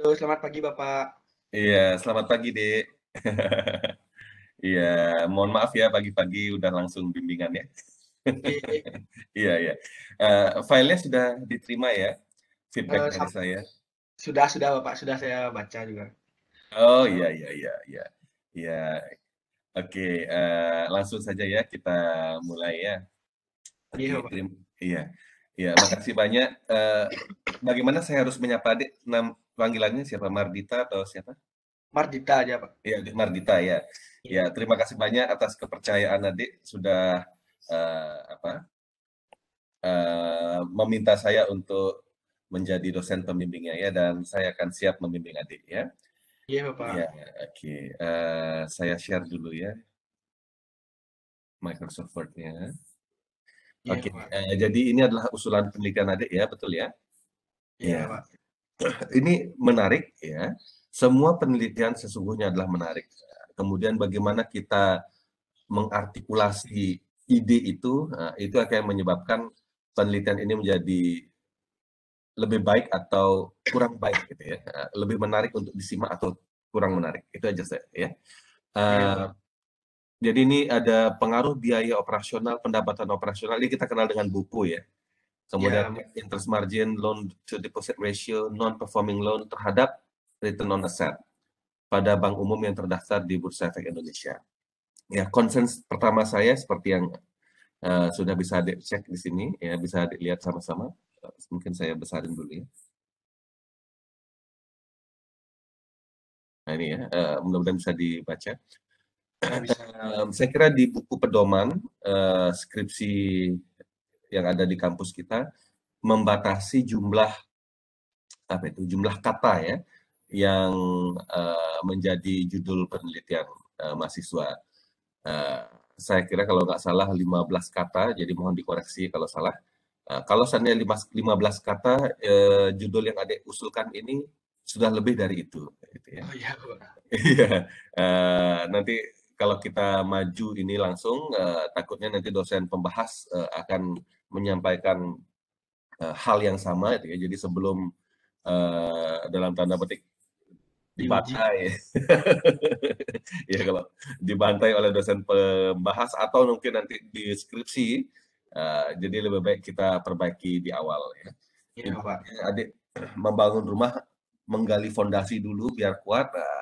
Halo, selamat pagi Bapak. Iya, selamat pagi, Dek. Iya, mohon maaf ya pagi-pagi udah langsung bimbingan ya. Iya, iya. Uh, filenya sudah diterima ya, feedback uh, dari saya. Sudah, sudah Bapak, sudah saya baca juga. Oh iya, iya, iya, iya. Iya, oke. Okay, uh, eh, langsung saja ya kita mulai ya. Iya, Bapak. Iya, iya. Makasih banyak. Uh, bagaimana saya harus menyapa Dek? panggilannya siapa Mardita atau siapa? Mardita aja Pak. Iya Mardita ya. Iya. Ya terima kasih banyak atas kepercayaan adik sudah uh, apa uh, meminta saya untuk menjadi dosen pembimbingnya ya dan saya akan siap membimbing adik ya. Iya Bapak. Ya, oke. Okay. Uh, eh, saya share dulu ya Microsoft Word-nya. Iya, oke. Okay. uh, jadi ini adalah usulan penelitian adik ya, betul ya? Iya, ya. Pak. ini menarik ya. Semua penelitian sesungguhnya adalah menarik. Kemudian bagaimana kita mengartikulasi ide itu, nah, itu akan menyebabkan penelitian ini menjadi lebih baik atau kurang baik gitu ya. Nah, lebih menarik untuk disimak atau kurang menarik. Itu aja saya ya. Uh, jadi ini ada pengaruh biaya operasional, pendapatan operasional. Ini kita kenal dengan buku ya kemudian yeah. interest margin, loan to deposit ratio, non-performing loan terhadap return on asset pada bank umum yang terdaftar di Bursa Efek Indonesia. Ya, konsen pertama saya seperti yang uh, sudah bisa dicek di sini, ya bisa dilihat sama-sama. mungkin saya besarin dulu ya. Nah ini ya, uh, mudah-mudahan bisa dibaca. saya kira di buku pedoman uh, skripsi yang ada di kampus kita membatasi jumlah apa itu jumlah kata ya yang uh, menjadi judul penelitian uh, mahasiswa. Uh, saya kira kalau nggak salah 15 kata, jadi mohon dikoreksi kalau salah. Uh, kalau seandainya 15 kata, uh, judul yang adik usulkan ini sudah lebih dari itu. Gitu ya. Oh Iya. uh, nanti kalau kita maju ini langsung, uh, takutnya nanti dosen pembahas uh, akan menyampaikan uh, hal yang sama itu ya. Jadi sebelum uh, dalam tanda petik dibantai ya kalau dibantai oleh dosen pembahas atau mungkin nanti di skripsi uh, eh, jadi lebih baik kita perbaiki di awal ya. ya Adik membangun rumah menggali fondasi dulu biar kuat. Uh,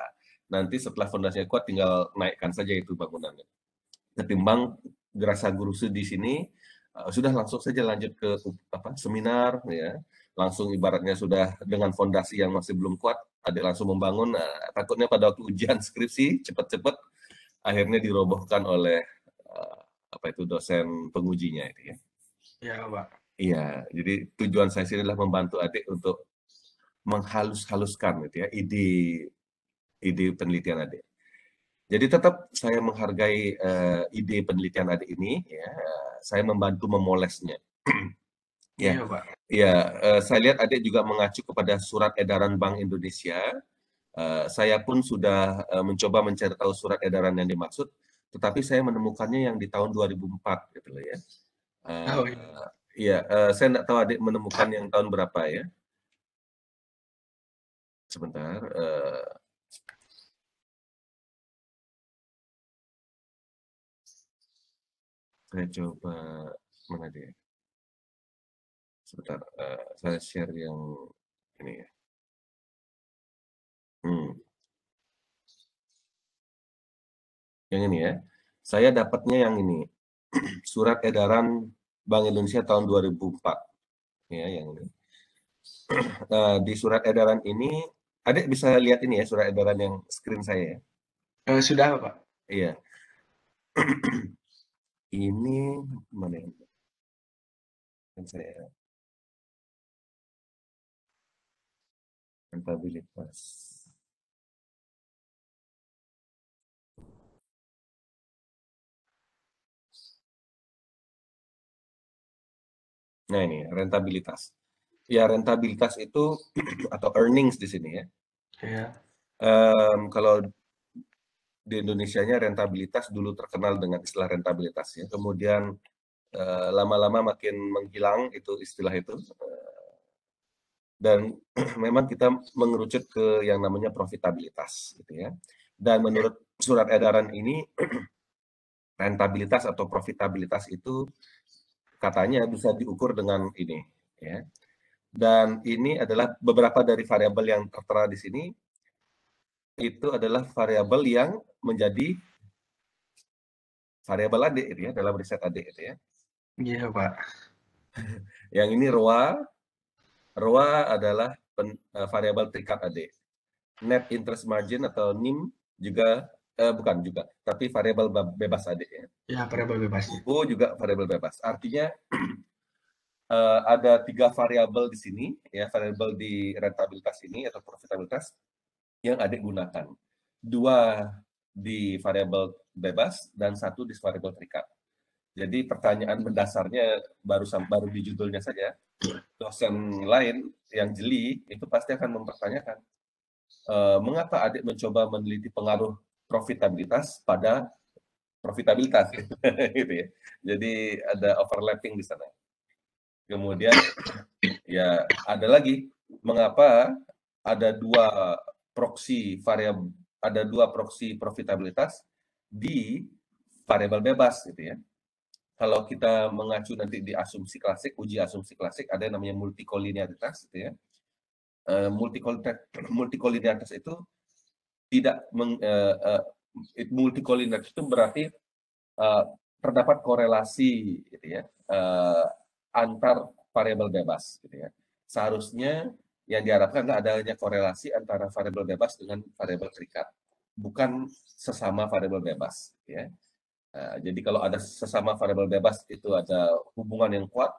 nanti setelah fondasinya kuat tinggal naikkan saja itu bangunannya. Ketimbang gerasa gurusu di sini Eh, sudah langsung saja lanjut ke apa seminar ya langsung ibaratnya sudah dengan fondasi yang masih belum kuat adik langsung membangun nah, takutnya pada waktu ujian skripsi cepat-cepat akhirnya dirobohkan oleh uh, apa itu dosen pengujinya itu ya iya pak iya jadi tujuan saya sini adalah membantu adik untuk menghalus-haluskan gitu ya ide ide penelitian adik jadi tetap saya menghargai uh, ide penelitian adik ini, ya. saya membantu memolesnya. ya, iya, Pak. ya. Uh, saya lihat adik juga mengacu kepada surat edaran Bank Indonesia. Uh, saya pun sudah uh, mencoba mencari tahu surat edaran yang dimaksud, tetapi saya menemukannya yang di tahun 2004, gitu loh ya. Uh, oh, iya. Uh, ya, uh, saya tidak tahu adik menemukan yang tahun berapa ya. Sebentar. Uh, Saya coba mana dia? Sebentar, uh, saya share yang ini ya. Hmm. Yang ini ya. Saya dapatnya yang ini. Surat edaran Bank Indonesia tahun 2004. Ya, yang ini. uh, di surat edaran ini, adik bisa lihat ini ya, surat edaran yang screen saya ya. Uh, sudah, Pak. Iya. ini mana ini? Ya? Dan saya rentabilitas. Nah ini rentabilitas. Ya rentabilitas itu atau earnings di sini ya. Yeah. Iya. Um, kalau di Indonesia-nya rentabilitas dulu terkenal dengan istilah rentabilitas ya. Kemudian eh, lama-lama makin menghilang itu istilah itu. Eh, dan memang kita mengerucut ke yang namanya profitabilitas gitu ya. Dan menurut surat edaran ini rentabilitas atau profitabilitas itu katanya bisa diukur dengan ini ya. Dan ini adalah beberapa dari variabel yang tertera di sini itu adalah variabel yang menjadi variabel adik itu ya dalam riset adik itu ya. Iya pak. yang ini ROA, ROA adalah uh, variabel terikat adik. Net interest margin atau NIM juga uh, bukan juga, tapi variabel bebas adik ya. yeah, variabel bebas. UU juga variabel bebas. Artinya uh, ada tiga variabel di sini ya variabel di rentabilitas ini atau profitabilitas yang adik gunakan. Dua di variabel bebas dan satu di variabel terikat. Jadi pertanyaan mendasarnya baru baru di judulnya saja. Dosen lain yang jeli itu pasti akan mempertanyakan e, mengapa adik mencoba meneliti pengaruh profitabilitas pada profitabilitas gitu ya. Jadi ada overlapping di sana. Kemudian ya ada lagi mengapa ada dua proxy variabel ada dua proxy profitabilitas di variabel bebas gitu ya. Kalau kita mengacu nanti di asumsi klasik, uji asumsi klasik ada yang namanya multikolinearitas gitu ya. Uh, itu tidak meng, uh, uh, itu berarti uh, terdapat korelasi gitu ya uh, antar variabel bebas gitu ya. Seharusnya yang diharapkan adalah adanya korelasi antara variabel bebas dengan variabel terikat, bukan sesama variabel bebas. Ya. Nah, jadi kalau ada sesama variabel bebas itu ada hubungan yang kuat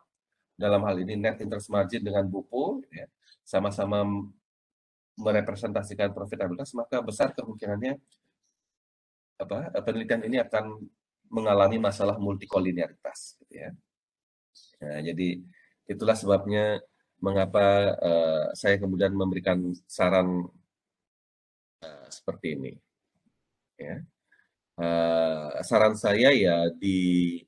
dalam hal ini net interest margin dengan buku, ya, sama-sama merepresentasikan profitabilitas, maka besar kemungkinannya apa, penelitian ini akan mengalami masalah multikolinearitas. Gitu ya. Nah, jadi itulah sebabnya mengapa uh, saya kemudian memberikan saran uh, seperti ini. Ya. Uh, saran saya ya di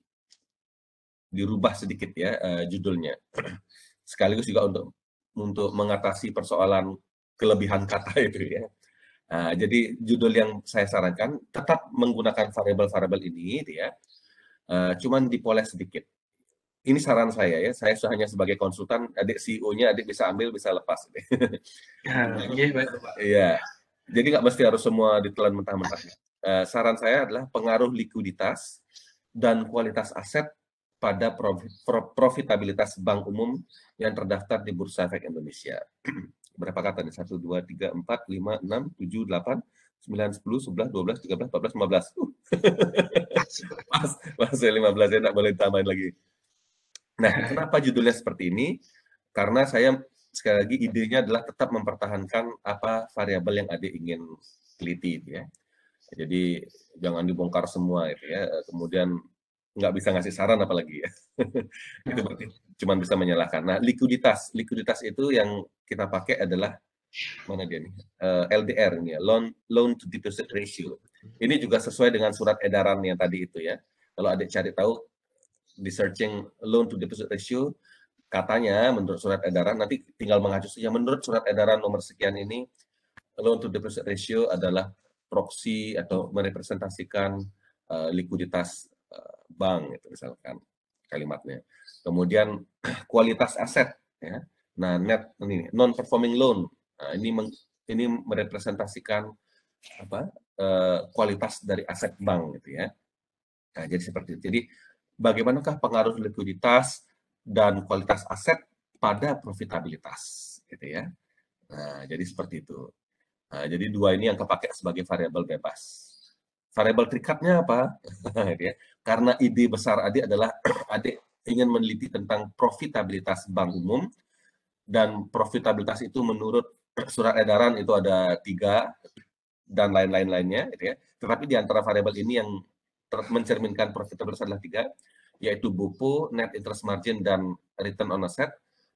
dirubah sedikit ya uh, judulnya, sekaligus juga untuk untuk mengatasi persoalan kelebihan kata itu ya. Nah, jadi judul yang saya sarankan tetap menggunakan variabel-variabel ini, gitu ya. Uh, cuman dipoles sedikit ini saran saya ya, saya hanya sebagai konsultan, adik CEO-nya adik bisa ambil, bisa lepas. Ya, iya, Iya. Jadi nggak mesti harus semua ditelan mentah-mentah. Uh, saran saya adalah pengaruh likuiditas dan kualitas aset pada prof profitabilitas bank umum yang terdaftar di Bursa Efek Indonesia. Berapa kata nih? 1, 2, 3, 4, 5, 6, 7, 8, 9, 10, 11, 12, 13, 14, 15. Uh. pas, pas 15 ya, nggak boleh tambahin lagi. Nah, kenapa judulnya seperti ini? Karena saya sekali lagi idenya adalah tetap mempertahankan apa variabel yang adik ingin teliti gitu ya. Jadi jangan dibongkar semua gitu ya. Kemudian nggak bisa ngasih saran apalagi ya. itu berarti cuma bisa menyalahkan. Nah, likuiditas, likuiditas itu yang kita pakai adalah mana dia nih? Eh, LDR nih ya, loan loan to deposit ratio. Ini juga sesuai dengan surat edaran yang tadi itu ya. Kalau ada cari tahu di searching loan to deposit ratio katanya menurut surat edaran nanti tinggal mengacu saja menurut surat edaran nomor sekian ini loan to deposit ratio adalah proxy atau merepresentasikan uh, likuiditas uh, bank itu misalkan kalimatnya kemudian kualitas aset ya nah net ini non performing loan nah, ini meng, ini merepresentasikan apa uh, kualitas dari aset bank gitu ya nah jadi seperti itu jadi bagaimanakah pengaruh likuiditas dan kualitas aset pada profitabilitas gitu ya. Nah, jadi seperti itu. Nah, jadi dua ini yang kepakai sebagai variabel bebas. Variabel terikatnya apa? Gitu ya. Karena ide besar adik adalah adik ingin meneliti tentang profitabilitas bank umum dan profitabilitas itu menurut surat edaran itu ada tiga dan lain-lain lainnya. Gitu ya. Tetapi di antara variabel ini yang mencerminkan profitabilitas adalah tiga, yaitu buku, net interest margin, dan return on asset,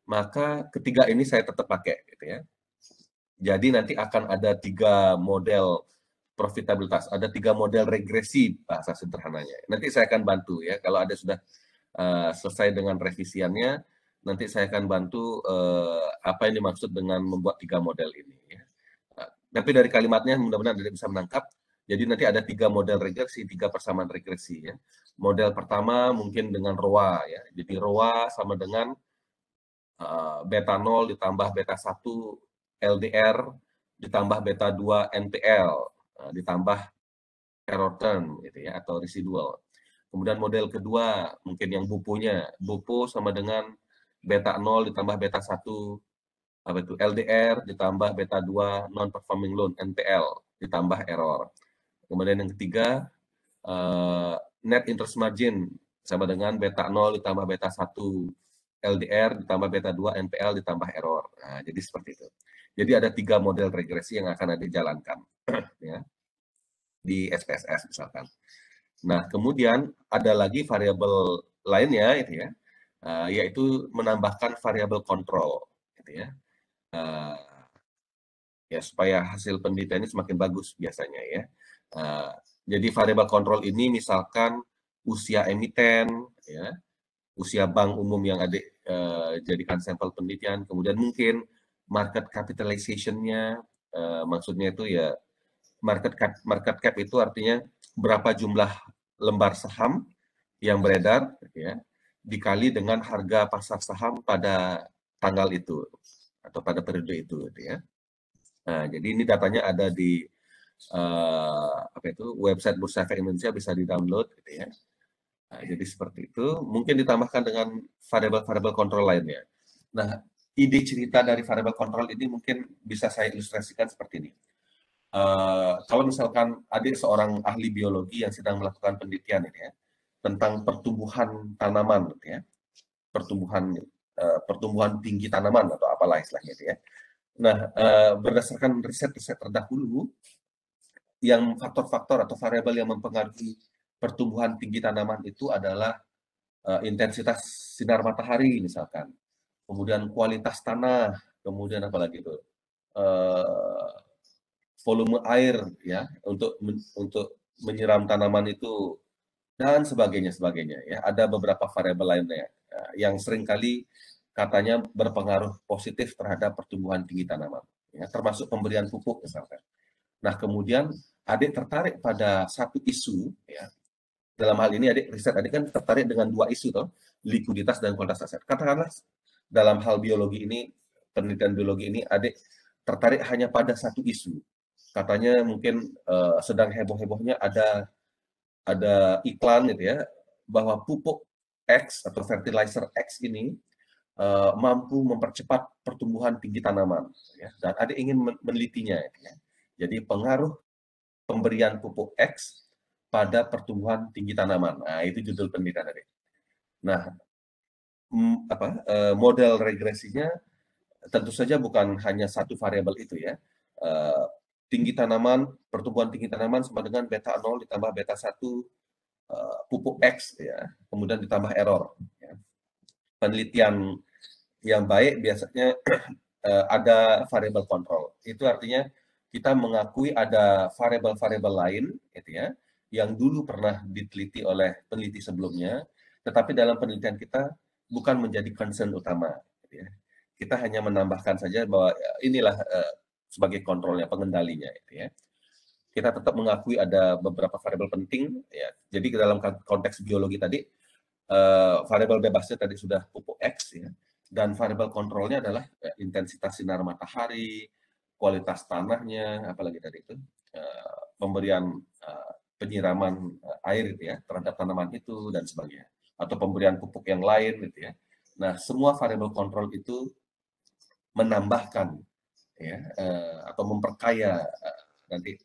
maka ketiga ini saya tetap pakai. Gitu ya. Jadi nanti akan ada tiga model profitabilitas, ada tiga model regresi bahasa sederhananya. Nanti saya akan bantu ya, kalau ada sudah uh, selesai dengan revisiannya, nanti saya akan bantu uh, apa yang dimaksud dengan membuat tiga model ini. Ya. Nah, tapi dari kalimatnya mudah-mudahan Anda bisa menangkap, jadi nanti ada tiga model regresi, tiga persamaan regresi ya. Model pertama mungkin dengan ROA ya. Jadi ROA sama dengan uh, beta 0 ditambah beta 1 LDR ditambah beta 2 NPL uh, ditambah error term gitu ya atau residual. Kemudian model kedua mungkin yang bupunya, bupu sama dengan beta 0 ditambah beta 1 apa itu LDR ditambah beta 2 non performing loan NPL ditambah error. Kemudian yang ketiga, uh, net interest margin sama dengan beta 0 ditambah beta 1 LDR ditambah beta 2 NPL ditambah error. Nah, jadi seperti itu. Jadi ada tiga model regresi yang akan ada dijalankan ya, di SPSS misalkan. Nah, kemudian ada lagi variabel lainnya itu ya, uh, yaitu menambahkan variabel kontrol gitu ya. Uh, ya supaya hasil penelitian ini semakin bagus biasanya ya. Nah, jadi variabel kontrol ini misalkan usia emiten, ya, usia bank umum yang ada uh, eh, jadikan sampel penelitian, kemudian mungkin market capitalization-nya, uh, maksudnya itu ya market cap, market cap itu artinya berapa jumlah lembar saham yang beredar, ya, dikali dengan harga pasar saham pada tanggal itu atau pada periode itu, gitu ya. Nah, jadi ini datanya ada di uh, apa itu website Bursa Efek Indonesia bisa di-download gitu ya. Nah, jadi seperti itu, mungkin ditambahkan dengan variabel-variabel kontrol lainnya. Nah, ide cerita dari variabel kontrol ini mungkin bisa saya ilustrasikan seperti ini. Uh, kalau misalkan ada seorang ahli biologi yang sedang melakukan penelitian ini ya, tentang pertumbuhan tanaman gitu ya. Pertumbuhan uh, pertumbuhan tinggi tanaman atau apalah istilahnya itu ya. Nah, uh, berdasarkan riset-riset terdahulu, yang faktor-faktor atau variabel yang mempengaruhi pertumbuhan tinggi tanaman itu adalah uh, intensitas sinar matahari misalkan, kemudian kualitas tanah, kemudian apalagi itu uh, volume air ya untuk untuk menyiram tanaman itu dan sebagainya sebagainya ya ada beberapa variabel lainnya yang eh, yang seringkali katanya berpengaruh positif terhadap pertumbuhan tinggi tanaman ya termasuk pemberian pupuk misalkan Nah, kemudian adik tertarik pada satu isu, ya. Dalam hal ini adik riset adik kan tertarik dengan dua isu toh, likuiditas dan kualitas aset. Katakanlah dalam hal biologi ini, penelitian biologi ini adik tertarik hanya pada satu isu. Katanya mungkin uh, sedang heboh-hebohnya ada ada iklan gitu ya bahwa pupuk X atau fertilizer X ini uh, mampu mempercepat pertumbuhan tinggi tanaman ya, dan adik ingin menelitinya gitu ya. Jadi pengaruh pemberian pupuk X pada pertumbuhan tinggi tanaman. Nah, itu judul penelitian tadi. Nah, apa eh, model regresinya tentu saja bukan hanya satu variabel itu ya. Eh, tinggi tanaman, pertumbuhan tinggi tanaman sama dengan beta 0 ditambah beta 1 eh, pupuk X ya, kemudian ditambah error. Ya. Penelitian yang baik biasanya ada variabel kontrol. Itu artinya kita mengakui ada variabel-variabel lain gitu ya yang dulu pernah diteliti oleh peneliti sebelumnya tetapi dalam penelitian kita bukan menjadi concern utama gitu ya. kita hanya menambahkan saja bahwa ya, inilah uh, sebagai kontrolnya pengendalinya gitu ya kita tetap mengakui ada beberapa variabel penting ya jadi dalam konteks biologi tadi uh, variabel bebasnya tadi sudah pupuk X ya dan variabel kontrolnya adalah eh, intensitas sinar matahari kualitas tanahnya, apalagi dari itu eh, pemberian eh, penyiraman eh, air gitu ya terhadap tanaman itu dan sebagainya atau pemberian pupuk yang lain gitu ya. Nah, semua variabel kontrol itu menambahkan ya atau memperkaya nanti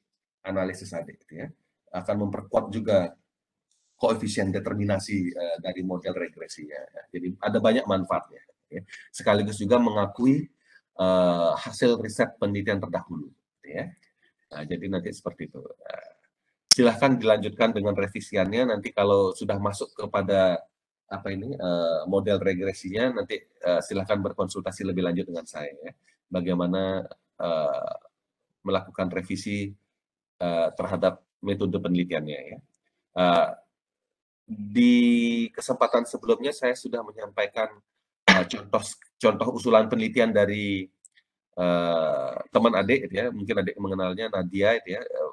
analisis adik gitu ya. Akan memperkuat juga koefisien determinasi dari model regresinya. Jadi ada banyak manfaatnya. Gitu ya. Sekaligus juga mengakui uh, hasil riset penelitian terdahulu. Gitu ya. Nah, jadi nanti seperti itu. Nah, silahkan dilanjutkan dengan revisiannya nanti kalau sudah masuk kepada apa ini uh, model regresinya nanti uh, silahkan berkonsultasi lebih lanjut dengan saya ya. bagaimana uh, melakukan revisi uh, terhadap metode penelitiannya ya uh, di kesempatan sebelumnya saya sudah menyampaikan uh, contoh contoh usulan penelitian dari uh, teman adik gitu ya mungkin adik mengenalnya Nadia itu ya eh,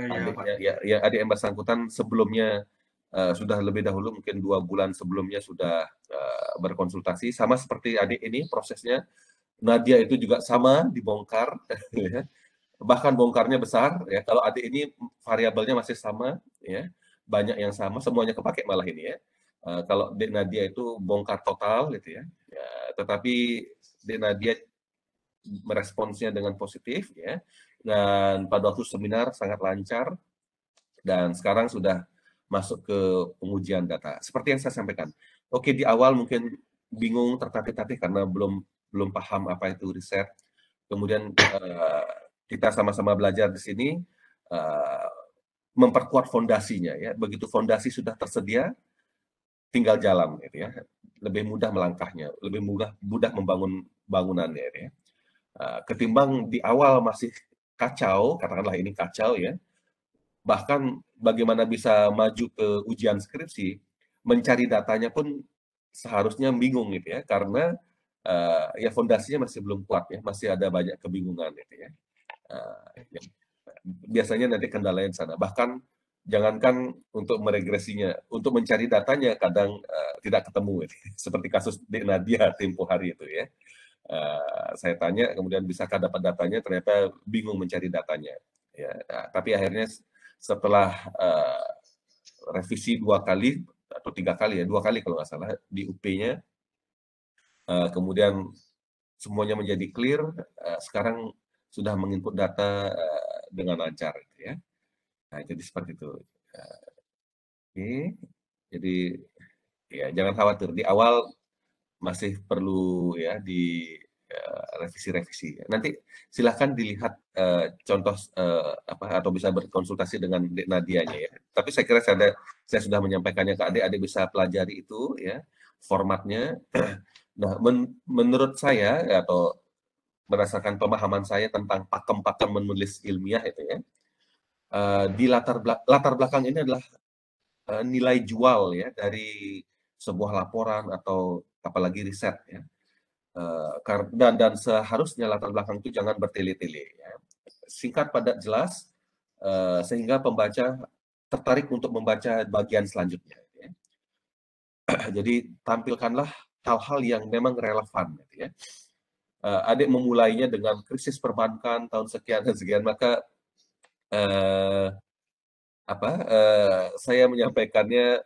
iya, ya, ya adik yang bersangkutan sebelumnya uh, sudah lebih dahulu mungkin dua bulan sebelumnya sudah uh, berkonsultasi sama seperti adik ini prosesnya Nadia itu juga sama dibongkar gitu ya. bahkan bongkarnya besar ya kalau adik ini variabelnya masih sama ya banyak yang sama semuanya kepake malah ini ya Eh, kalau Dek Nadia itu bongkar total gitu ya. ya tetapi Dek Nadia meresponsnya dengan positif ya. Dan pada waktu seminar sangat lancar dan sekarang sudah masuk ke pengujian data. Seperti yang saya sampaikan. Oke, di awal mungkin bingung tertatih-tatih karena belum belum paham apa itu riset. Kemudian uh, kita sama-sama belajar di sini uh, memperkuat fondasinya ya. Begitu fondasi sudah tersedia, tinggal jalan gitu ya lebih mudah melangkahnya lebih mudah mudah membangun bangunannya gitu ya eh, ketimbang di awal masih kacau katakanlah ini kacau ya bahkan bagaimana bisa maju ke ujian skripsi mencari datanya pun seharusnya bingung gitu ya karena uh, ya fondasinya masih belum kuat ya masih ada banyak kebingungan gitu ya uh, ya biasanya nanti kendala yang sana bahkan jangankan untuk meregresinya, untuk mencari datanya kadang uh, tidak ketemu. Seperti kasus De Nadia tempo hari itu ya. Uh, saya tanya, kemudian bisakah dapat datanya? Ternyata bingung mencari datanya. Ya, nah, tapi akhirnya setelah uh, revisi dua kali atau tiga kali ya, dua kali kalau nggak salah di UP-nya, uh, kemudian semuanya menjadi clear. Uh, sekarang sudah menginput data uh, dengan lancar, gitu ya. Nah, jadi seperti itu. Ya. Oke, jadi ya jangan khawatir di awal masih perlu ya di ya, revisi-revisi. Uh, Nanti silahkan dilihat uh, contoh uh, apa atau bisa berkonsultasi dengan Nadianya ya. Tapi saya kira saya, ada, saya sudah menyampaikannya ke Adik, Adik bisa pelajari itu ya formatnya. Nah, men menurut saya atau berdasarkan pemahaman saya tentang pakem-pakem menulis ilmiah itu ya uh, di latar belakang, latar belakang ini adalah uh, nilai jual ya dari sebuah laporan atau apalagi riset ya. Uh, dan dan seharusnya latar belakang itu jangan bertele-tele ya. Singkat padat jelas uh, sehingga pembaca tertarik untuk membaca bagian selanjutnya gitu ya. Jadi tampilkanlah hal-hal yang memang relevan gitu ya. Uh, adik memulainya dengan krisis perbankan tahun sekian dan sekian maka uh, apa, uh, saya menyampaikannya,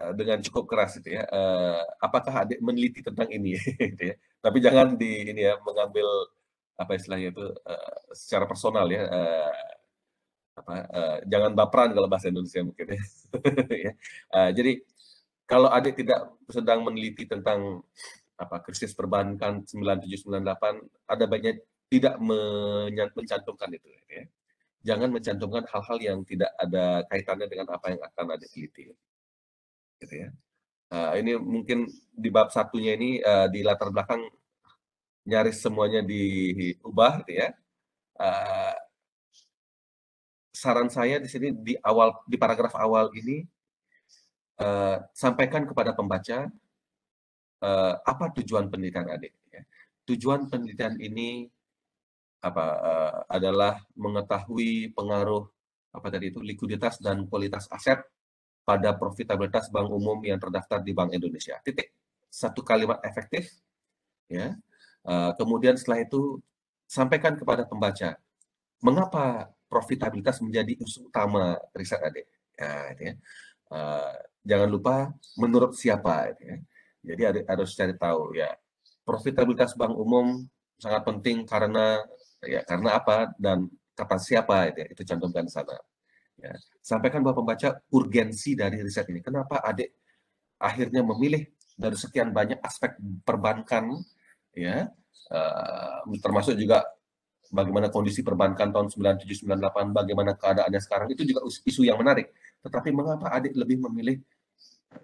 eh, dengan cukup keras itu ya, uh, "Apakah adik meneliti tentang ini?" Gitu ya. Tapi jangan di ini ya, mengambil, apa istilahnya itu, uh, secara personal ya, uh, apa, uh, jangan baperan kalau bahasa Indonesia mungkin ya. uh, jadi, kalau adik tidak sedang meneliti tentang, apa, krisis perbankan sembilan delapan ada banyak tidak mencantumkan itu, gitu ya jangan mencantumkan hal-hal yang tidak ada kaitannya dengan apa yang akan ada teliti. Gitu ya. Uh, ini mungkin di bab satunya ini uh, di latar belakang nyaris semuanya diubah, gitu ya. Uh, saran saya di sini di awal di paragraf awal ini uh, sampaikan kepada pembaca uh, apa tujuan penelitian adik. Ya. Tujuan penelitian ini apa uh, adalah mengetahui pengaruh apa tadi itu likuiditas dan kualitas aset pada profitabilitas bank umum yang terdaftar di Bank Indonesia. Titik satu kalimat efektif, ya. Uh, kemudian setelah itu sampaikan kepada pembaca mengapa profitabilitas menjadi isu utama riset adik. Ya, gitu ya. Uh, jangan lupa menurut siapa. Gitu ya. Jadi harus cari tahu ya profitabilitas bank umum sangat penting karena ya karena apa dan kapan siapa ya, itu cantumkan di sana ya. sampaikan bahwa pembaca urgensi dari riset ini kenapa adik akhirnya memilih dari sekian banyak aspek perbankan ya uh, termasuk juga bagaimana kondisi perbankan tahun 9798 bagaimana keadaannya sekarang itu juga isu yang menarik tetapi mengapa adik lebih memilih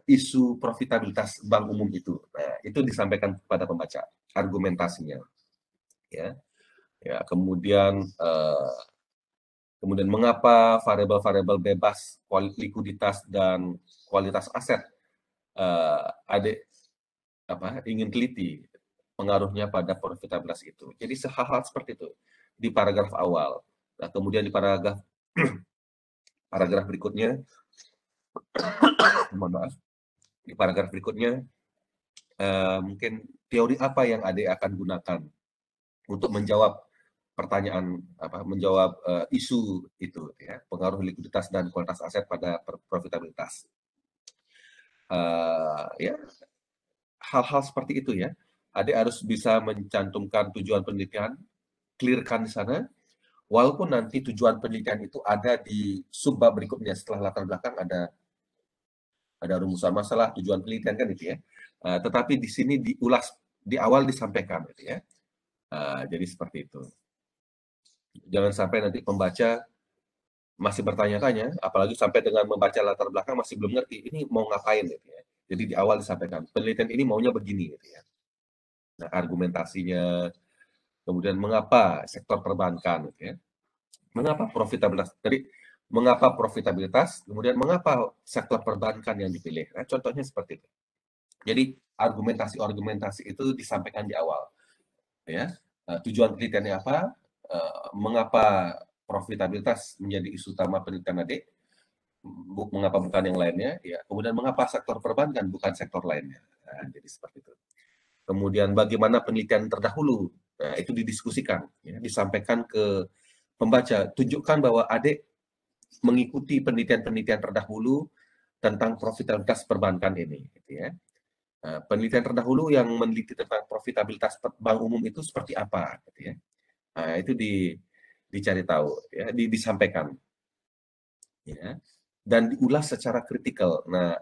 isu profitabilitas bank umum itu. Nah, itu disampaikan kepada pembaca argumentasinya. Ya ya kemudian uh, kemudian mengapa variabel-variabel bebas likuiditas dan kualitas aset uh, ada apa ingin teliti pengaruhnya pada profitabilitas itu. Jadi sehal hal seperti itu di paragraf awal. Nah, kemudian di paragraf paragraf berikutnya mohon maaf. Di paragraf berikutnya uh, mungkin teori apa yang Ade akan gunakan untuk menjawab pertanyaan apa menjawab uh, isu itu ya pengaruh likuiditas dan kualitas aset pada profitabilitas uh, ya hal-hal seperti itu ya adik harus bisa mencantumkan tujuan penelitian clearkan di sana walaupun nanti tujuan penelitian itu ada di subbab berikutnya setelah latar belakang ada ada rumusan masalah tujuan penelitian kan itu ya uh, tetapi di sini diulas di awal disampaikan gitu ya uh, jadi seperti itu Jangan sampai nanti pembaca masih bertanya-tanya, apalagi sampai dengan membaca latar belakang masih belum ngerti ini mau ngapain gitu ya. Jadi di awal disampaikan penelitian ini maunya begini gitu ya. Nah, argumentasinya, kemudian mengapa sektor perbankan gitu ya. Mengapa profitabilitas? Jadi mengapa profitabilitas, kemudian mengapa sektor perbankan yang dipilih. Nah, contohnya seperti itu. Jadi argumentasi-argumentasi itu disampaikan di awal. Ya, eh, tujuan penelitiannya apa, Eh, mengapa profitabilitas menjadi isu utama penelitian adik, bu, mengapa bukan yang lainnya, ya kemudian mengapa sektor perbankan bukan sektor lainnya. Nah, jadi seperti itu. Kemudian bagaimana penelitian terdahulu, nah, itu didiskusikan, ya, disampaikan ke pembaca, tunjukkan bahwa adik mengikuti penelitian-penelitian terdahulu tentang profitabilitas perbankan ini. Gitu ya. Nah, penelitian terdahulu yang meneliti tentang profitabilitas bank umum itu seperti apa. Gitu ya. Nah, itu di dicari tahu ya, di, disampaikan. Ya. Dan diulas secara kritikal. Nah,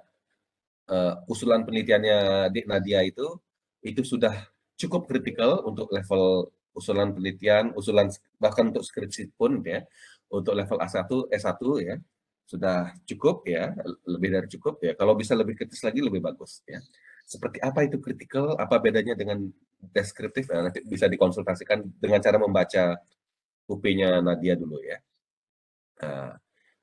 uh, usulan penelitiannya Dik Nadia itu itu sudah cukup kritikal untuk level usulan penelitian, usulan bahkan untuk skripsi pun ya. Untuk level A1, S1 e ya sudah cukup ya, lebih dari cukup ya. Kalau bisa lebih kritis lagi lebih bagus ya. Seperti apa itu kritikal, apa bedanya dengan deskriptif ya, nanti bisa dikonsultasikan dengan cara membaca UP-nya Nadia dulu ya. Nah,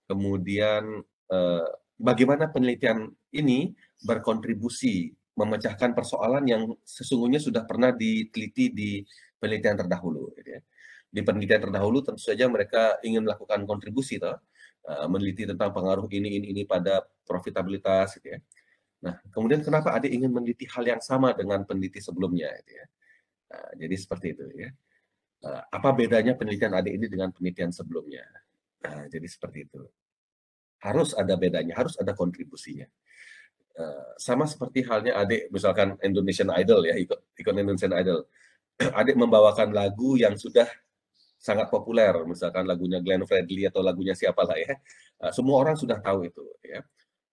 kemudian eh, bagaimana penelitian ini berkontribusi memecahkan persoalan yang sesungguhnya sudah pernah diteliti di penelitian terdahulu. Gitu ya. Di penelitian terdahulu tentu saja mereka ingin melakukan kontribusi, toh, eh, meneliti tentang pengaruh ini ini ini pada profitabilitas, gitu ya. Nah, kemudian kenapa adik ingin meneliti hal yang sama dengan peneliti sebelumnya? Gitu ya. Nah, jadi seperti itu ya. Eh, apa bedanya penelitian adik ini dengan penelitian sebelumnya? Nah, jadi seperti itu. Harus ada bedanya, harus ada kontribusinya. Eh, sama seperti halnya adik, misalkan Indonesian Idol ya, ikut, ikut Indonesian Idol. Adik membawakan lagu yang sudah sangat populer, misalkan lagunya Glenn Fredly atau lagunya siapalah ya. Eh, semua orang sudah tahu itu. Ya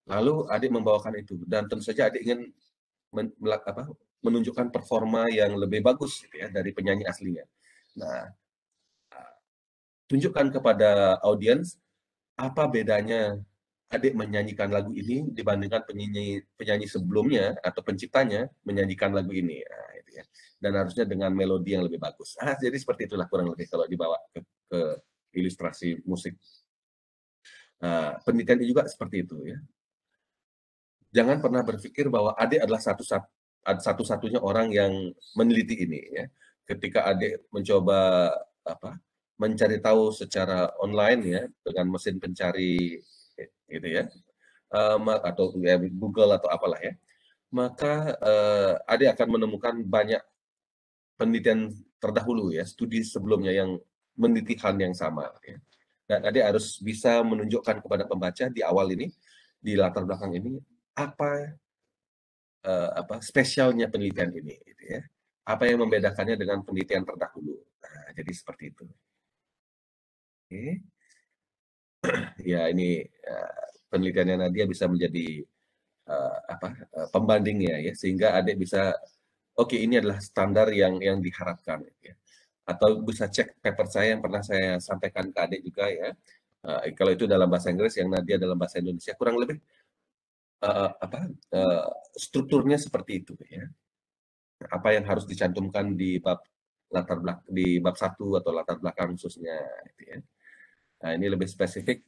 Lalu adik membawakan itu dan tentu saja adik ingin men, apa, menunjukkan performa yang lebih bagus gitu ya dari penyanyi aslinya. Nah, tunjukkan kepada audiens apa bedanya adik menyanyikan lagu ini dibandingkan penyanyi penyanyi sebelumnya atau penciptanya menyanyikan lagu ini. Nah, gitu ya. Dan harusnya dengan melodi yang lebih bagus. nah, jadi seperti itulah kurang lebih kalau dibawa ke, ke ilustrasi musik. Uh, nah, penelitian juga seperti itu ya jangan pernah berpikir bahwa adik adalah satu satu-satunya orang yang meneliti ini ya. Ketika adik mencoba apa mencari tahu secara online ya dengan mesin pencari gitu ya uh, atau ya, Google atau apalah ya maka uh, eh, adik akan menemukan banyak penelitian terdahulu ya studi sebelumnya yang meneliti hal yang sama ya. dan Ade harus bisa menunjukkan kepada pembaca di awal ini di latar belakang ini apa uh, apa spesialnya penelitian ini gitu ya. Apa yang membedakannya dengan penelitian terdahulu. Nah, jadi seperti itu. Oke. Okay. ya, ini uh, penelitiannya Nadia bisa menjadi uh, apa uh, pembandingnya ya sehingga adik bisa oke okay, ini adalah standar yang yang diharapkan gitu ya. Atau bisa cek paper saya yang pernah saya sampaikan ke adik juga ya. Uh, kalau itu dalam bahasa Inggris yang Nadia dalam bahasa Indonesia kurang lebih uh, apa uh, strukturnya seperti itu ya. Apa yang harus dicantumkan di bab latar belak di bab satu atau latar belakang khususnya gitu ya. Nah, ini lebih spesifik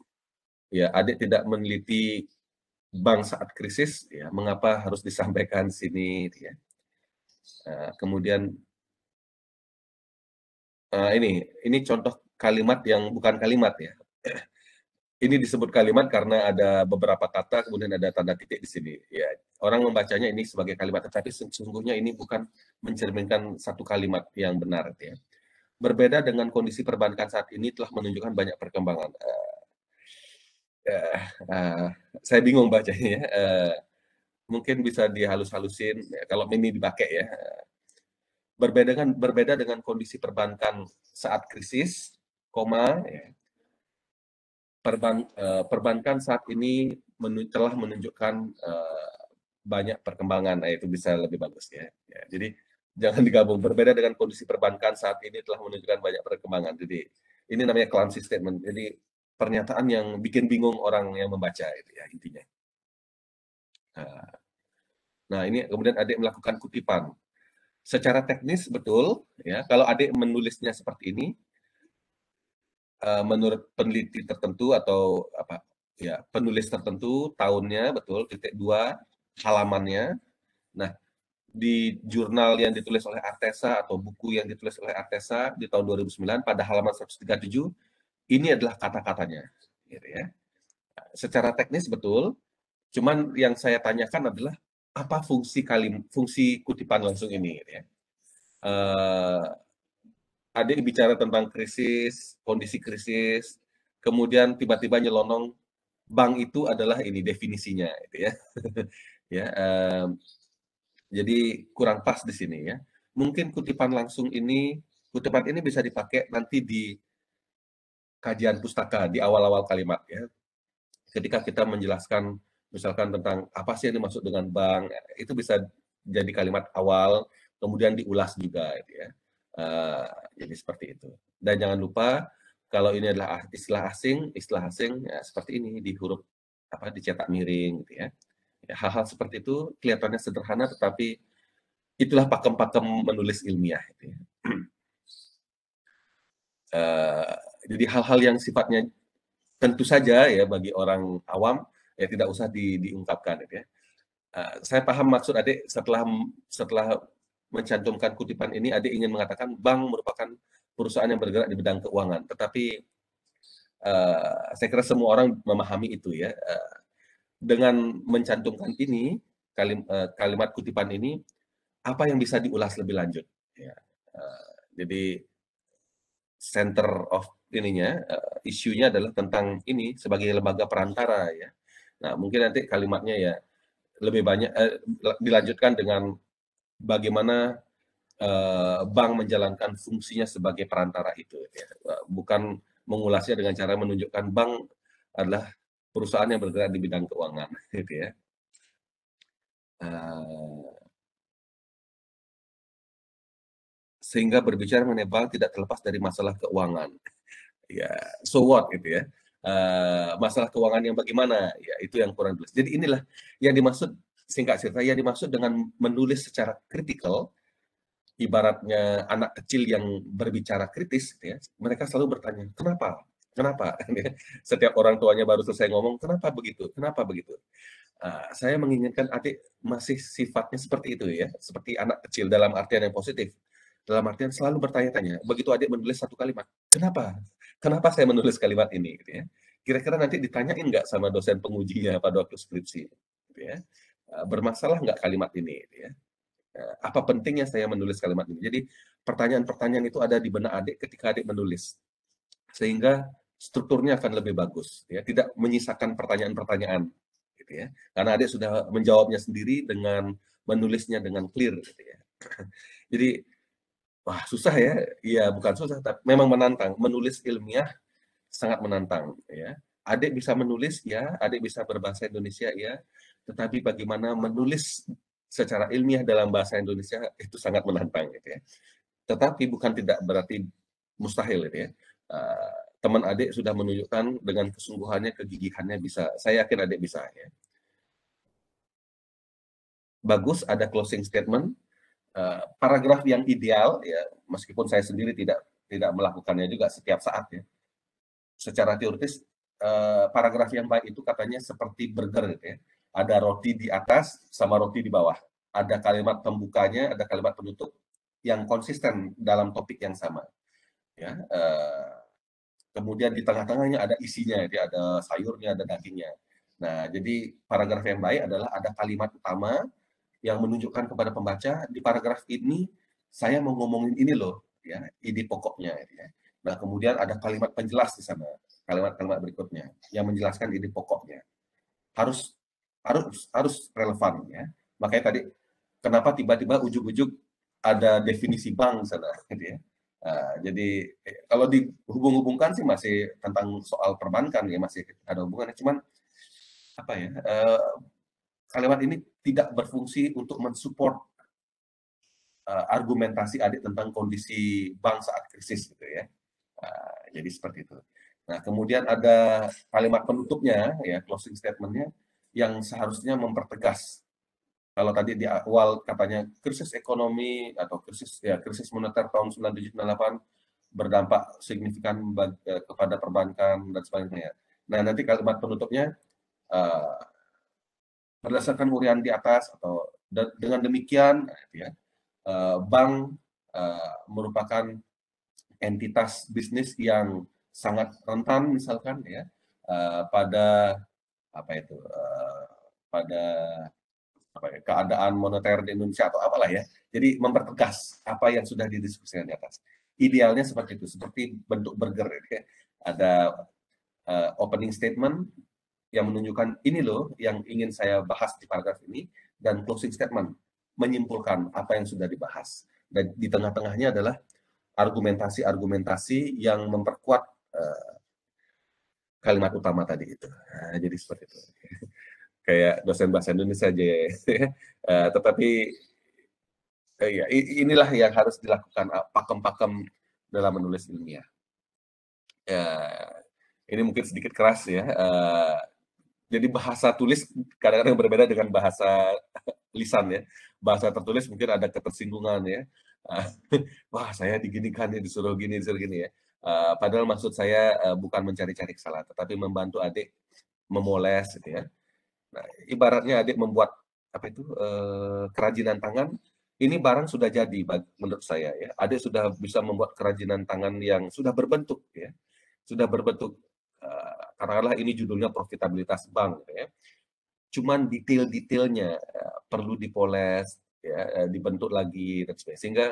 ya adik tidak meneliti bank saat krisis ya mengapa harus disampaikan sini gitu ya. Uh, kemudian uh, ini ini contoh kalimat yang bukan kalimat ya ini disebut kalimat karena ada beberapa kata kemudian ada tanda titik di sini. Ya, orang membacanya ini sebagai kalimat tetapi sesungguhnya ini bukan mencerminkan satu kalimat yang benar gitu ya. Berbeda dengan kondisi perbankan saat ini telah menunjukkan banyak perkembangan. Uh, uh, uh, saya bingung bacanya Uh, mungkin bisa dihalus-halusin ya, kalau ini dipakai ya. Berbeda dengan berbeda dengan kondisi perbankan saat krisis, koma ya perbank, uh, eh, perbankan saat ini menu, telah menunjukkan uh, banyak perkembangan, yaitu nah, bisa lebih bagus ya. ya. Jadi jangan digabung. Berbeda dengan kondisi perbankan saat ini telah menunjukkan banyak perkembangan. Jadi ini namanya clumsy statement. Jadi pernyataan yang bikin bingung orang yang membaca itu ya intinya. Nah, nah ini kemudian adik melakukan kutipan. Secara teknis betul ya kalau adik menulisnya seperti ini Eh, menurut peneliti tertentu atau apa ya penulis tertentu tahunnya betul titik dua halamannya. Nah di jurnal yang ditulis oleh Artesa atau buku yang ditulis oleh Artesa di tahun 2009 pada halaman 137 ini adalah kata-katanya gitu ya. Secara teknis betul, cuman yang saya tanyakan adalah apa fungsi kalim fungsi kutipan langsung ini gitu ya. Eh, ada yang bicara tentang krisis, kondisi krisis, kemudian tiba-tiba nyelonong bank itu adalah ini definisinya, itu ya. ya um, jadi kurang pas di sini ya. Mungkin kutipan langsung ini, kutipan ini bisa dipakai nanti di kajian pustaka di awal-awal kalimat ya. Ketika kita menjelaskan misalkan tentang apa sih yang dimaksud dengan bank, itu bisa jadi kalimat awal, kemudian diulas juga, gitu ya Eh, jadi seperti itu. Dan jangan lupa kalau ini adalah istilah asing, istilah asing ya, seperti ini di huruf apa dicetak miring gitu ya. ya hal-hal ya, seperti itu kelihatannya sederhana tetapi itulah pakem-pakem menulis ilmiah gitu ya. Uh, jadi hal-hal yang sifatnya tentu saja ya bagi orang awam ya tidak usah di, diungkapkan gitu ya. Uh, saya paham maksud adik setelah setelah mencantumkan kutipan ini, adik ingin mengatakan bank merupakan perusahaan yang bergerak di bidang keuangan. Tetapi uh, saya kira semua orang memahami itu ya. Uh, dengan mencantumkan ini kalim, uh, kalimat kutipan ini, apa yang bisa diulas lebih lanjut? Ya. Uh, jadi center of ininya uh, isunya adalah tentang ini sebagai lembaga perantara ya. Nah mungkin nanti kalimatnya ya lebih banyak uh, dilanjutkan dengan bagaimana eh, bank menjalankan fungsinya sebagai perantara itu. Ya. Bukan mengulasnya dengan cara menunjukkan bank adalah perusahaan yang bergerak di bidang keuangan, gitu ya. Eh, sehingga berbicara mengenai bank tidak terlepas dari masalah keuangan. Ya, so what gitu ya. Eh, masalah keuangan yang bagaimana ya itu yang kurang jelas. Jadi inilah yang dimaksud Singkat cerita, yang dimaksud dengan menulis secara kritikal, ibaratnya anak kecil yang berbicara kritis, gitu ya, mereka selalu bertanya, kenapa? Kenapa? Gitu ya. Setiap orang tuanya baru selesai ngomong, kenapa begitu? Kenapa begitu? Uh, saya menginginkan adik masih sifatnya seperti itu ya, seperti anak kecil dalam artian yang positif dalam artian selalu bertanya-tanya. Begitu adik menulis satu kalimat, kenapa? Kenapa saya menulis kalimat ini? Gitu ya. Kira-kira nanti ditanyain nggak sama dosen pengujinya pada waktu skripsi? Gitu ya. Eh, bermasalah nggak kalimat ini? Gitu ya. Eh, apa pentingnya saya menulis kalimat ini? Jadi pertanyaan-pertanyaan itu ada di benak adik ketika adik menulis, sehingga strukturnya akan lebih bagus, gitu ya tidak menyisakan pertanyaan-pertanyaan, gitu ya. Karena adik sudah menjawabnya sendiri dengan menulisnya dengan clear, gitu ya. Jadi wah susah ya, iya bukan susah, tapi memang menantang. Menulis ilmiah sangat menantang, gitu ya. Adik bisa menulis, ya. Adik bisa berbahasa Indonesia, ya tetapi bagaimana menulis secara ilmiah dalam bahasa Indonesia itu sangat menantang gitu ya. Tetapi bukan tidak berarti mustahil gitu ya. Uh, teman adik sudah menunjukkan dengan kesungguhannya kegigihannya bisa. Saya yakin adik bisa ya. Bagus ada closing statement. Uh, paragraf yang ideal ya meskipun saya sendiri tidak tidak melakukannya juga setiap saat ya. Secara teoritis uh, paragraf yang baik itu katanya seperti burger gitu ya ada roti di atas sama roti di bawah. Ada kalimat pembukanya, ada kalimat penutup yang konsisten dalam topik yang sama. Ya, eh, kemudian di tengah-tengahnya ada isinya, jadi ada sayurnya, ada dagingnya. Nah, jadi paragraf yang baik adalah ada kalimat utama yang menunjukkan kepada pembaca di paragraf ini saya mau ngomongin ini loh, ya, ide pokoknya. Ya. Nah, kemudian ada kalimat penjelas di sana, kalimat-kalimat berikutnya yang menjelaskan ide pokoknya. Harus harus harus relevan ya. Makanya tadi kenapa tiba-tiba ujuk-ujuk ada definisi bank sana gitu ya. Uh, jadi eh, kalau dihubung-hubungkan sih masih tentang soal perbankan ya masih ada hubungannya cuman apa ya uh, kalimat ini tidak berfungsi untuk mensupport uh, argumentasi adik tentang kondisi bank saat krisis gitu ya. Uh, jadi seperti itu. Nah kemudian ada kalimat penutupnya ya closing statementnya yang seharusnya mempertegas. Kalau tadi di awal katanya krisis ekonomi atau krisis ya krisis moneter tahun 9798 berdampak signifikan eh, kepada perbankan dan sebagainya. Nah, nanti kalimat penutupnya eh, berdasarkan urian di atas atau de dengan demikian nah, ya eh, bank eh, merupakan entitas bisnis yang sangat rentan misalkan ya eh, pada apa itu uh, pada apa ya, keadaan moneter di Indonesia atau apalah ya. Jadi mempertegas apa yang sudah didiskusikan di atas. Idealnya seperti itu, seperti bentuk burger. Ya. Ada uh, opening statement yang menunjukkan ini loh yang ingin saya bahas di paragraf ini dan closing statement menyimpulkan apa yang sudah dibahas. Dan di tengah-tengahnya adalah argumentasi-argumentasi yang memperkuat eh, kalimat utama tadi itu. Nah, jadi seperti itu. Kayak dosen bahasa Indonesia aja ya. uh, tetapi uh, ya, inilah yang harus dilakukan eh, pakem-pakem dalam menulis ilmiah. Uh, ini mungkin sedikit keras ya. Uh, jadi bahasa tulis kadang-kadang berbeda dengan bahasa lisan ya. Bahasa tertulis mungkin ada ketersinggungan ya. wah saya diginikan ya, disuruh gini, disuruh gini ya. Eh, padahal maksud saya eh, bukan mencari-cari kesalahan, tetapi membantu adik memoles, gitu ya. Nah, ibaratnya adik membuat apa itu eh, kerajinan tangan. Ini barang sudah jadi, menurut saya ya. Adik sudah bisa membuat kerajinan tangan yang sudah berbentuk, ya, sudah berbentuk. Karena ini judulnya profitabilitas bank, gitu ya. Cuman detail-detailnya perlu dipoles, ya, dibentuk lagi dan sebagainya. Sehingga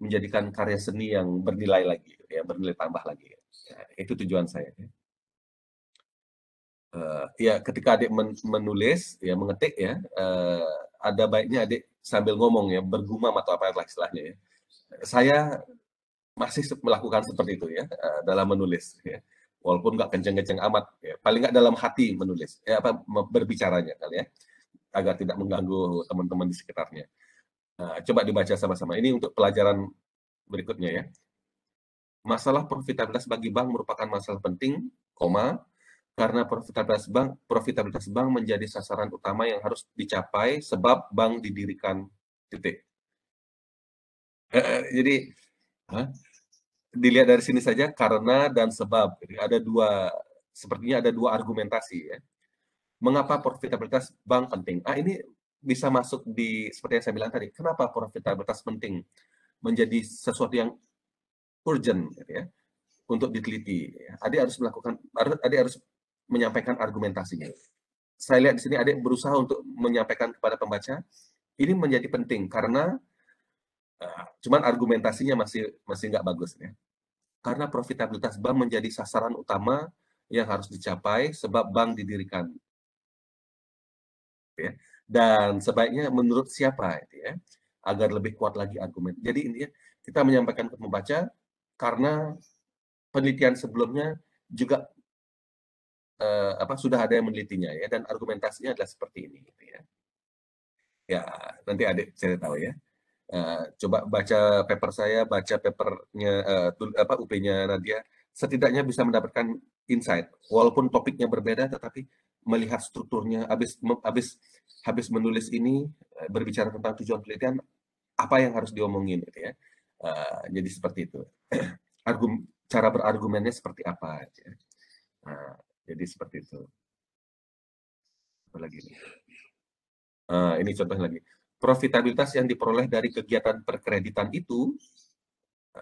menjadikan karya seni yang bernilai lagi, ya bernilai tambah lagi. Ya, itu tujuan saya. Ya. Uh, ya ketika adik men menulis, ya mengetik ya, uh, ada baiknya adik sambil ngomong ya, bergumam atau apa lah istilahnya ya. Saya masih melakukan seperti itu ya uh, dalam menulis. Ya. Walaupun nggak kenceng-kenceng amat, ya. paling nggak dalam hati menulis, ya apa berbicaranya kali ya, agar tidak mengganggu teman-teman di sekitarnya. Nah, coba dibaca sama-sama. Ini untuk pelajaran berikutnya ya. Masalah profitabilitas bagi bank merupakan masalah penting, koma, karena profitabilitas bank profitabilitas bank menjadi sasaran utama yang harus dicapai sebab bank didirikan titik. Eh, eh jadi huh? dilihat dari sini saja karena dan sebab. Jadi ada dua sepertinya ada dua argumentasi ya. Mengapa profitabilitas bank penting? Ah ini bisa masuk di seperti yang saya bilang tadi. Kenapa profitabilitas penting menjadi sesuatu yang urgent gitu ya, untuk diteliti. Gitu ya. Adik harus melakukan, adik harus menyampaikan argumentasinya. Saya lihat di sini adik berusaha untuk menyampaikan kepada pembaca ini menjadi penting karena uh, cuman argumentasinya masih masih nggak bagus ya. Karena profitabilitas bank menjadi sasaran utama yang harus dicapai sebab bank didirikan. Gitu ya dan sebaiknya menurut siapa itu ya agar lebih kuat lagi argumen. Jadi intinya kita menyampaikan ke pembaca karena penelitian sebelumnya juga eh, apa sudah ada yang menelitinya ya dan argumentasinya adalah seperti ini gitu ya. Ya, nanti adik saya tahu ya. Eh, coba baca paper saya, baca papernya eh, apa UP-nya Nadia, setidaknya bisa mendapatkan insight. Walaupun topiknya berbeda, tetapi melihat strukturnya, habis habis habis menulis ini eh, berbicara tentang tujuan penelitian apa yang harus diomongin gitu ya. Uh, jadi seperti itu. Argum, cara berargumennya seperti apa aja gitu ya. uh, eh, jadi seperti itu. Apa lagi nih? Uh, ini contoh lagi. Profitabilitas yang diperoleh dari kegiatan perkreditan itu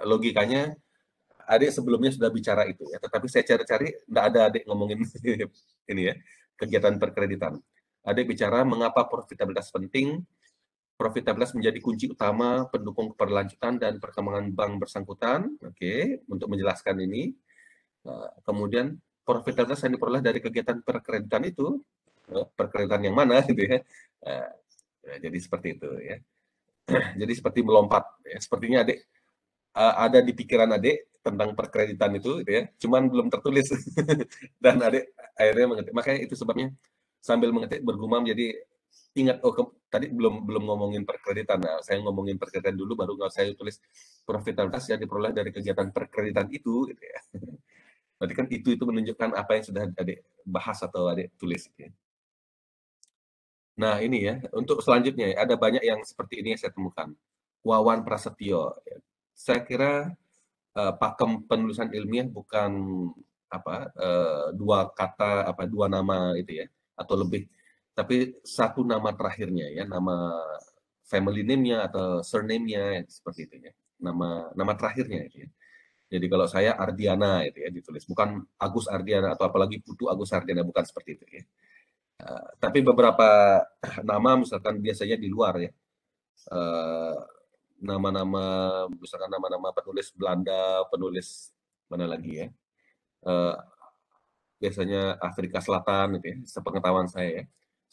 logikanya adik sebelumnya sudah bicara itu ya tetapi saya cari-cari nggak ada adik ngomongin ini ya kegiatan perkreditan. Ada bicara mengapa profitabilitas penting, profitabilitas menjadi kunci utama pendukung keberlanjutan dan perkembangan bank bersangkutan. Oke, okay, untuk menjelaskan ini. Nah, kemudian profitabilitas yang diperoleh dari kegiatan perkreditan itu, eh, perkreditan yang mana gitu ya. Eh, ya jadi seperti itu ya. jadi seperti melompat. Ya. Sepertinya adik eh, ada di pikiran adik tentang perkreditan itu gitu ya cuman belum tertulis dan adik akhirnya mengetik makanya itu sebabnya sambil mengetik bergumam jadi ingat oh ke, tadi belum belum ngomongin perkreditan nah, saya ngomongin perkreditan dulu baru nggak saya tulis profitabilitas yang diperoleh dari kegiatan perkreditan itu gitu ya berarti kan itu itu menunjukkan apa yang sudah adik bahas atau adik tulis gitu ya. Nah ini ya, untuk selanjutnya ada banyak yang seperti ini yang saya temukan. Wawan Prasetyo. Ya. Saya kira uh, pakem penulisan ilmiah bukan apa uh, dua kata apa dua nama itu ya atau lebih tapi satu nama terakhirnya ya nama family name-nya atau surname-nya seperti itu ya nama nama terakhirnya ya. Jadi kalau saya Ardiana itu ya ditulis, bukan Agus Ardiana atau apalagi Putu Agus Ardiana bukan seperti itu ya. Uh, tapi beberapa nama misalkan biasanya di luar ya. Uh, nama-nama misalkan nama-nama penulis Belanda, penulis mana lagi ya? Uh, biasanya Afrika Selatan itu ya, sepengetahuan saya ya.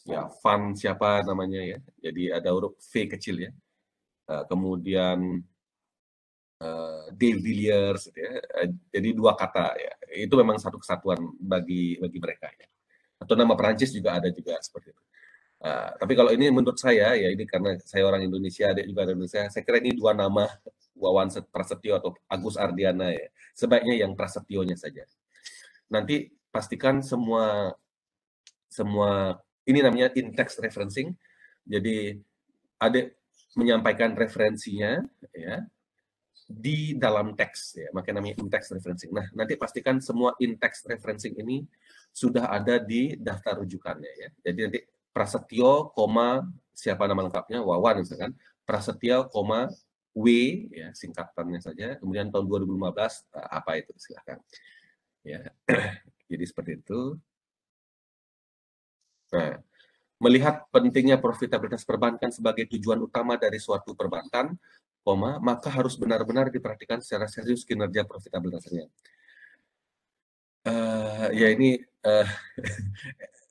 Ya, Van siapa namanya ya. Jadi ada huruf V kecil ya. Uh, kemudian uh, Dave Villiers gitu ya. Uh, jadi dua kata ya. Itu memang satu kesatuan bagi bagi mereka ya. Atau nama Prancis juga ada juga seperti itu. Ah, tapi kalau ini menurut saya ya ini karena saya orang Indonesia, ada juga dari Indonesia, saya kira ini dua nama Wawan Prasetyo atau Agus Ardiana ya. Sebaiknya yang Prasetyonya saja. Nanti pastikan semua semua ini namanya in text referencing. Jadi ada menyampaikan referensinya ya di dalam teks ya, makanya namanya in text referencing. Nah, nanti pastikan semua in text referencing ini sudah ada di daftar rujukannya ya. Jadi nanti Prasetyo, koma siapa nama lengkapnya Wawan misalkan Prasetyo, koma W ya singkatannya saja. Kemudian tahun 2015 eh, apa itu silahkan. Ya. Jadi seperti itu. Nah, melihat pentingnya profitabilitas perbankan kan sebagai tujuan utama dari suatu perbankan, koma, maka harus benar-benar diperhatikan secara serius kinerja profitabilitasnya. Uh, ya ini eh,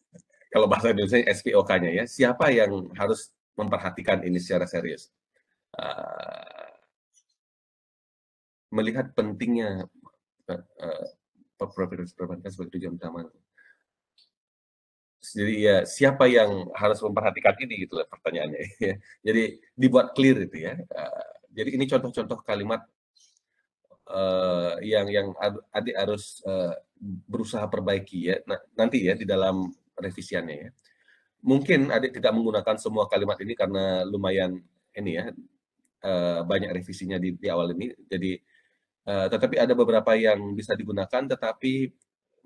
kalau bahasa Indonesia SPOK-nya ya, siapa yang harus memperhatikan ini secara serius? Uh, melihat pentingnya uh, eh, properti eh, perbankan sebagai tujuan utama. Jadi ya siapa yang harus memperhatikan ini gitu lah pertanyaannya. Ya, jadi dibuat clear itu ya. Uh, jadi ini contoh-contoh kalimat uh, yang yang adik harus uh, berusaha perbaiki ya. Nah, nanti ya di dalam revisiannya ya. Mungkin adik tidak menggunakan semua kalimat ini karena lumayan ini ya eh, banyak revisinya di, di awal ini. Jadi eh, tetapi ada beberapa yang bisa digunakan tetapi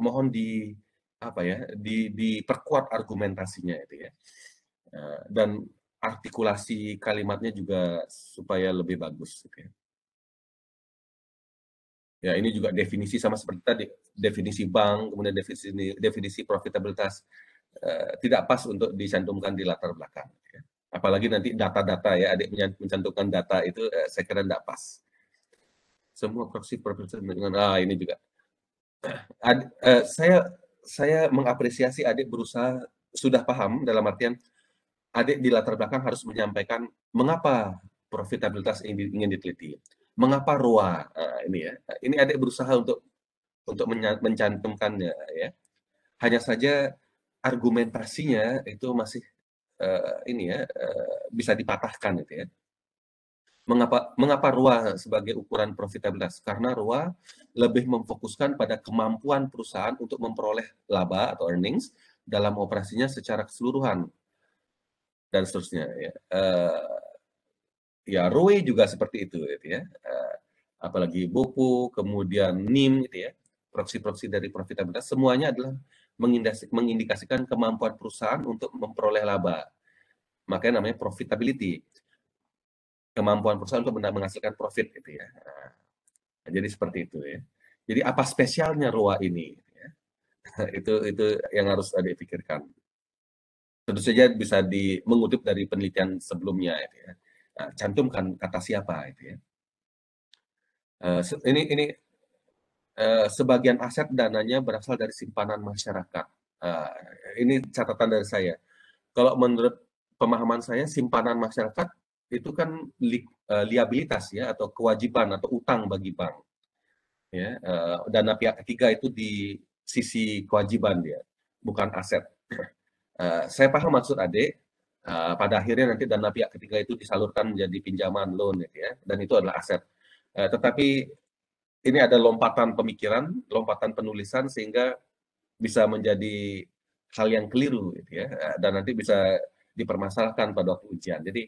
mohon di apa ya di diperkuat argumentasinya itu ya. Eh, dan artikulasi kalimatnya juga supaya lebih bagus gitu ya. ya, ini juga definisi sama seperti tadi, definisi bank, kemudian definisi definisi profitabilitas Eh, tidak pas untuk dicantumkan di latar belakang. Ya. Apalagi nanti data-data ya, adik mencantumkan data itu eh, saya kira tidak pas. Semua proxy preferences dengan ah ini juga. Ad, eh, saya saya mengapresiasi adik berusaha sudah paham dalam artian adik di latar belakang harus menyampaikan mengapa profitabilitas ingin, ingin diteliti, mengapa ROA eh, ini ya. Ini adik berusaha untuk untuk mencantumkannya ya. Hanya saja argumentasinya itu masih uh, ini ya uh, bisa dipatahkan itu ya. Mengapa mengapa RUA sebagai ukuran profitabilitas? Karena RUA lebih memfokuskan pada kemampuan perusahaan untuk memperoleh laba atau earnings dalam operasinya secara keseluruhan dan seterusnya ya. Uh, ya ROE juga seperti itu gitu ya. Uh, apalagi buku kemudian NIM gitu ya. Proksi-proksi dari profitabilitas semuanya adalah mengindikasikan kemampuan perusahaan untuk memperoleh laba. Makanya namanya profitability. Kemampuan perusahaan untuk menghasilkan profit gitu ya. Nah, jadi seperti itu ya. Jadi apa spesialnya ROA ini? Ya. itu itu yang harus dipikirkan. Tentu saja bisa di, mengutip dari penelitian sebelumnya itu ya. Nah, cantumkan kata siapa itu ya. Uh, ini ini Eh, sebagian aset dananya berasal dari simpanan masyarakat. Eh, ini catatan dari saya. Kalau menurut pemahaman saya, simpanan masyarakat itu kan li, eh, liabilitas ya atau kewajiban atau utang bagi bank. Ya, eh, dana pihak ketiga itu di sisi kewajiban dia, bukan aset. Uh, saya paham maksud adik, uh, pada akhirnya nanti dana pihak ketiga itu disalurkan menjadi pinjaman loan gitu ya, dan itu adalah aset. Uh, tetapi ini ada lompatan pemikiran, lompatan penulisan sehingga bisa menjadi hal yang keliru gitu ya dan nanti bisa dipermasalahkan pada waktu ujian. Jadi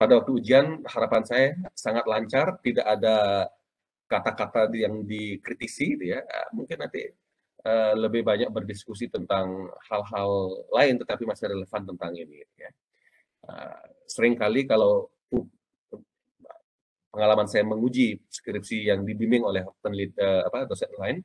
pada waktu ujian harapan saya sangat lancar, tidak ada kata-kata yang dikritisi gitu ya. Mungkin nanti eh, lebih banyak berdiskusi tentang hal-hal lain tetapi masih relevan tentang ini gitu ya. Uh, seringkali kalau pengalaman saya menguji skripsi yang dibimbing oleh penelit uh, apa dosen lain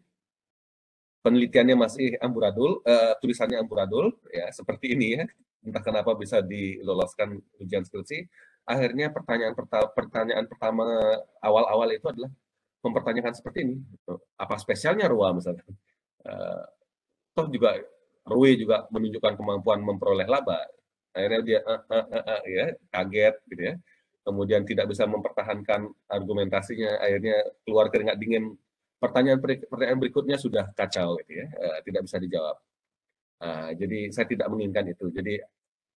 penelitiannya masih amburadul uh, tulisannya amburadul ya seperti ini ya entah kenapa bisa diloloskan ujian skripsi akhirnya pertanyaan perta pertanyaan pertama awal-awal itu adalah mempertanyakan seperti ini gitu. apa spesialnya ruam misalnya uh, toh juga Rui juga menunjukkan kemampuan memperoleh laba. Akhirnya dia uh, uh, uh, uh, ya kaget gitu ya kemudian tidak bisa mempertahankan argumentasinya, akhirnya keluar keringat dingin. Pertanyaan pertanyaan berikutnya sudah kacau, gitu ya, eh, tidak bisa dijawab. Ah, jadi saya tidak menginginkan itu. Jadi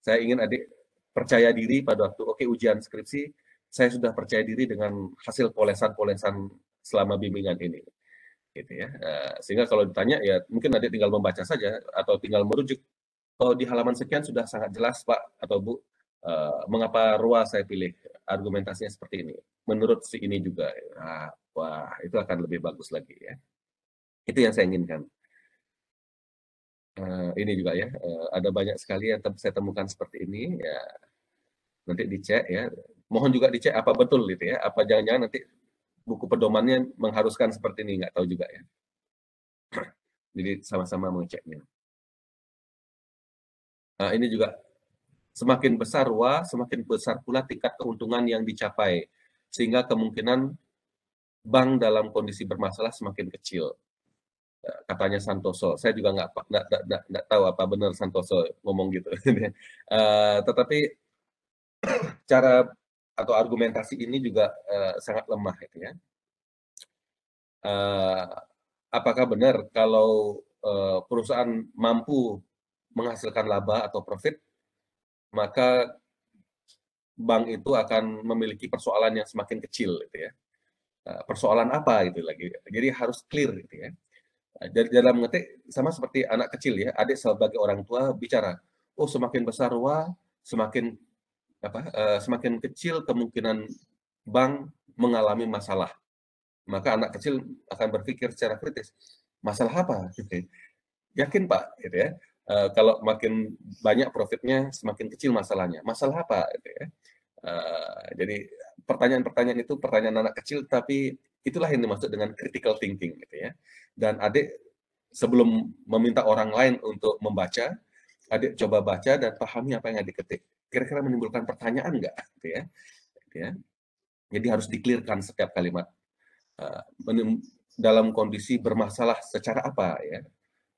saya ingin adik percaya diri pada waktu oke okay, ujian skripsi, saya sudah percaya diri dengan hasil polesan-polesan selama bimbingan ini gitu ya. Eh, sehingga kalau ditanya ya mungkin adik tinggal membaca saja atau tinggal merujuk. Kalau di halaman sekian sudah sangat jelas Pak atau Bu, eh, mengapa ruas saya pilih argumentasinya seperti ini. Menurut si ini juga, nah, wah itu akan lebih bagus lagi ya. Itu yang saya inginkan. Uh, ini juga ya, uh, ada banyak sekali yang saya temukan seperti ini. Ya, nanti dicek ya. Mohon juga dicek apa betul itu ya. Apa jangan-jangan nanti buku pedomannya mengharuskan seperti ini, nggak tahu juga ya. Jadi sama-sama mengeceknya. Nah, ini juga Semakin besar wa, semakin besar pula tingkat keuntungan yang dicapai. Sehingga kemungkinan bank dalam kondisi bermasalah semakin kecil. Ya, katanya Santoso, saya juga nggak nggak tahu apa benar Santoso ngomong gitu. uh, tetapi cara atau argumentasi ini juga uh, sangat lemah gitu ya. Uh, apakah benar kalau uh, perusahaan mampu menghasilkan laba atau profit maka bank itu akan memiliki persoalan yang semakin kecil gitu ya. Nah, persoalan apa itu lagi. Jadi harus clear gitu ya. Nah, jadi dalam mengetik sama seperti anak kecil ya, adik sebagai orang tua bicara, oh semakin besar wa semakin apa eh, semakin kecil kemungkinan bank mengalami masalah. Maka anak kecil akan berpikir secara kritis, masalah apa gitu. Ya. Yakin Pak gitu ya. Eh, kalau makin banyak profitnya semakin kecil masalahnya masalah apa gitu ya uh, jadi pertanyaan-pertanyaan itu pertanyaan anak kecil tapi itulah yang dimaksud dengan critical thinking gitu ya dan adik sebelum meminta orang lain untuk membaca adik coba baca dan pahami apa yang adik ketik kira-kira menimbulkan pertanyaan nggak gitu ya gitu ya jadi harus diklirkan setiap kalimat uh, dalam kondisi bermasalah secara apa ya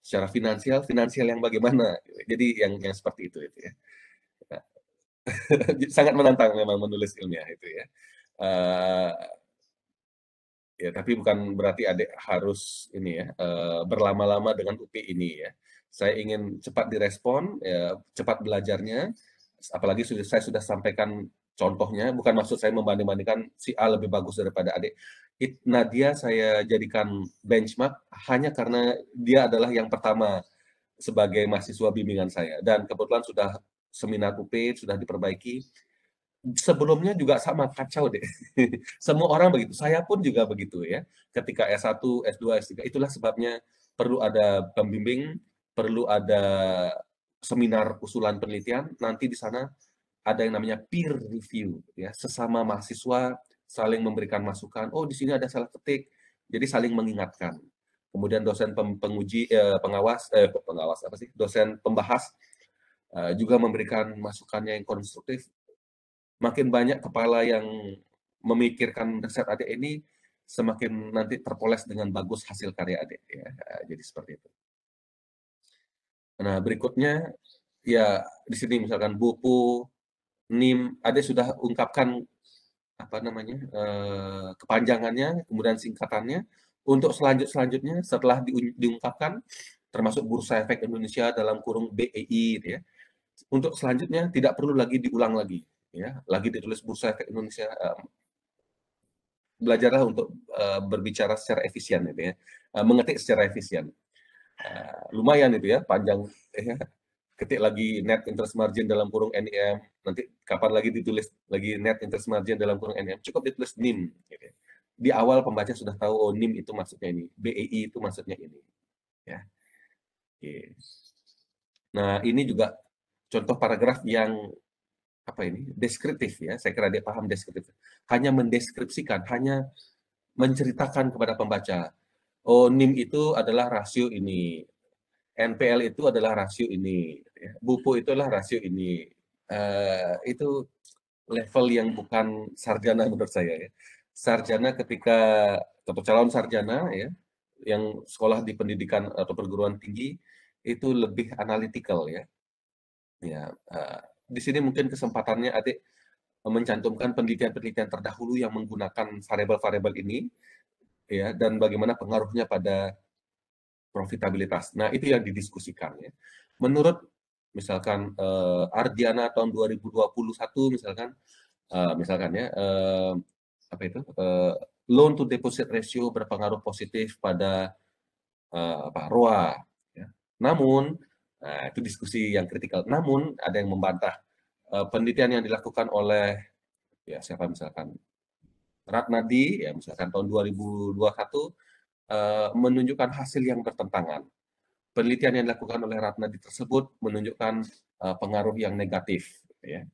secara finansial finansial yang bagaimana jadi yang yang seperti itu itu ya nah, sangat menantang memang menulis ilmiah itu ya uh, ya tapi bukan berarti adik harus ini ya uh, berlama-lama dengan UPI ini ya saya ingin cepat direspon ya, cepat belajarnya apalagi sudah saya sudah sampaikan Contohnya, bukan maksud saya membanding-bandingkan si A lebih bagus daripada adik. It, Nadia saya jadikan benchmark hanya karena dia adalah yang pertama sebagai mahasiswa bimbingan saya. Dan kebetulan sudah seminar UP, sudah diperbaiki. Sebelumnya juga sama, kacau deh. Semua orang begitu, saya pun juga begitu ya. Ketika S1, S2, S3, itulah sebabnya perlu ada pembimbing, perlu ada seminar usulan penelitian, nanti di sana ada yang namanya peer review gitu ya sesama mahasiswa saling memberikan masukan oh di sini ada salah ketik jadi saling mengingatkan kemudian dosen penguji eh, pengawas eh, pengawas apa sih dosen pembahas eh, juga memberikan masukannya yang konstruktif makin banyak kepala yang memikirkan riset adik ini semakin nanti terpoles dengan bagus hasil karya adik ya eh, jadi seperti itu nah berikutnya ya di sini misalkan buku NIM ada sudah ungkapkan apa namanya uh, kepanjangannya kemudian singkatannya untuk selanjut selanjutnya setelah di, diungkapkan termasuk Bursa Efek Indonesia dalam kurung BEI gitu ya. Untuk selanjutnya tidak perlu lagi diulang lagi ya, lagi ditulis Bursa Efek Indonesia um, belajarlah untuk uh, berbicara secara efisien gitu ya. Uh, mengetik secara efisien. Uh, lumayan itu ya panjang ya ketik lagi net interest margin dalam kurung NIM, e nanti kapan lagi ditulis lagi net interest margin dalam kurung NIM, e cukup ditulis NIM. Gitu ya. Di awal pembaca sudah tahu oh NIM itu maksudnya ini, BEI itu maksudnya ini. Ya. Oke. Nah, ini juga contoh paragraf yang apa ini? deskriptif ya. Saya kira dia paham deskriptif. Hanya mendeskripsikan, hanya menceritakan kepada pembaca. Oh, NIM itu adalah rasio ini NPL itu adalah rasio ini, gitu ya. bupu itu adalah rasio ini. Uh, itu level yang bukan sarjana menurut saya ya. Sarjana ketika atau calon sarjana ya yang sekolah di pendidikan atau perguruan tinggi itu lebih analytical ya. Ya, uh, di sini mungkin kesempatannya adik mencantumkan penelitian-penelitian terdahulu yang menggunakan variabel-variabel ini ya dan bagaimana pengaruhnya pada profitabilitas. Nah, itu yang didiskusikan ya. Menurut misalkan uh, Ardiana tahun 2021 misalkan uh, misalkan ya uh, apa itu? uh, loan to deposit ratio berpengaruh positif pada uh, apa ROA ya. Namun nah itu diskusi yang kritikal. Namun ada yang membantah uh, penelitian yang dilakukan oleh ya siapa misalkan Ratnadi ya misalkan tahun 2021 Eh, menunjukkan hasil yang bertentangan. Penelitian yang dilakukan oleh Ratnadi tersebut menunjukkan uh, pengaruh yang negatif. Ya.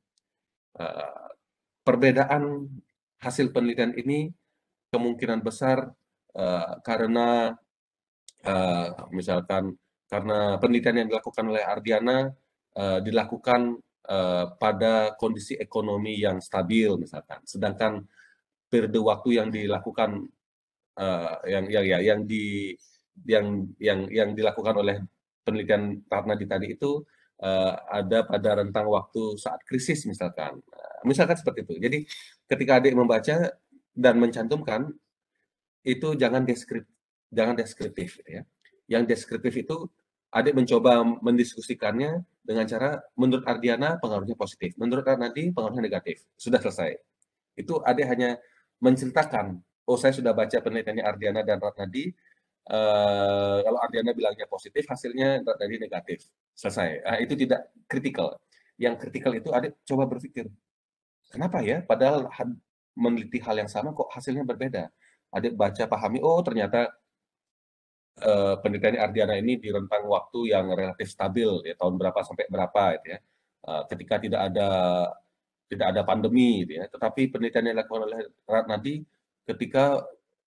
Uh, perbedaan hasil penelitian ini kemungkinan besar uh, karena uh, misalkan karena penelitian yang dilakukan oleh Ardiana uh, dilakukan uh, pada kondisi ekonomi yang stabil misalkan, sedangkan periode waktu yang dilakukan Eh, yang yang ya yang di yang yang yang dilakukan oleh penelitian di tadi itu uh, ada pada rentang waktu saat krisis misalkan. Uh, misalkan seperti itu. Jadi ketika adik membaca dan mencantumkan itu jangan deskrip jangan deskriptif gitu ya. Yang deskriptif itu adik mencoba mendiskusikannya dengan cara menurut Ardiana pengaruhnya positif, menurut di pengaruhnya negatif. Sudah selesai. Itu adik hanya menceritakan oh saya sudah baca penelitiannya Ardiana dan Ratnadi, uh, kalau Ardiana bilangnya positif, hasilnya Ratnadi negatif. Selesai. Uh, itu tidak kritikal. Yang kritikal itu ada coba berpikir, kenapa ya? Padahal meneliti hal yang sama kok hasilnya berbeda. Adik baca pahami, oh ternyata uh, penelitian Ardiana ini di rentang waktu yang relatif stabil ya tahun berapa sampai berapa gitu ya. Uh, ketika tidak ada tidak ada pandemi gitu ya. Tetapi penelitian yang dilakukan oleh Ratnadi ketika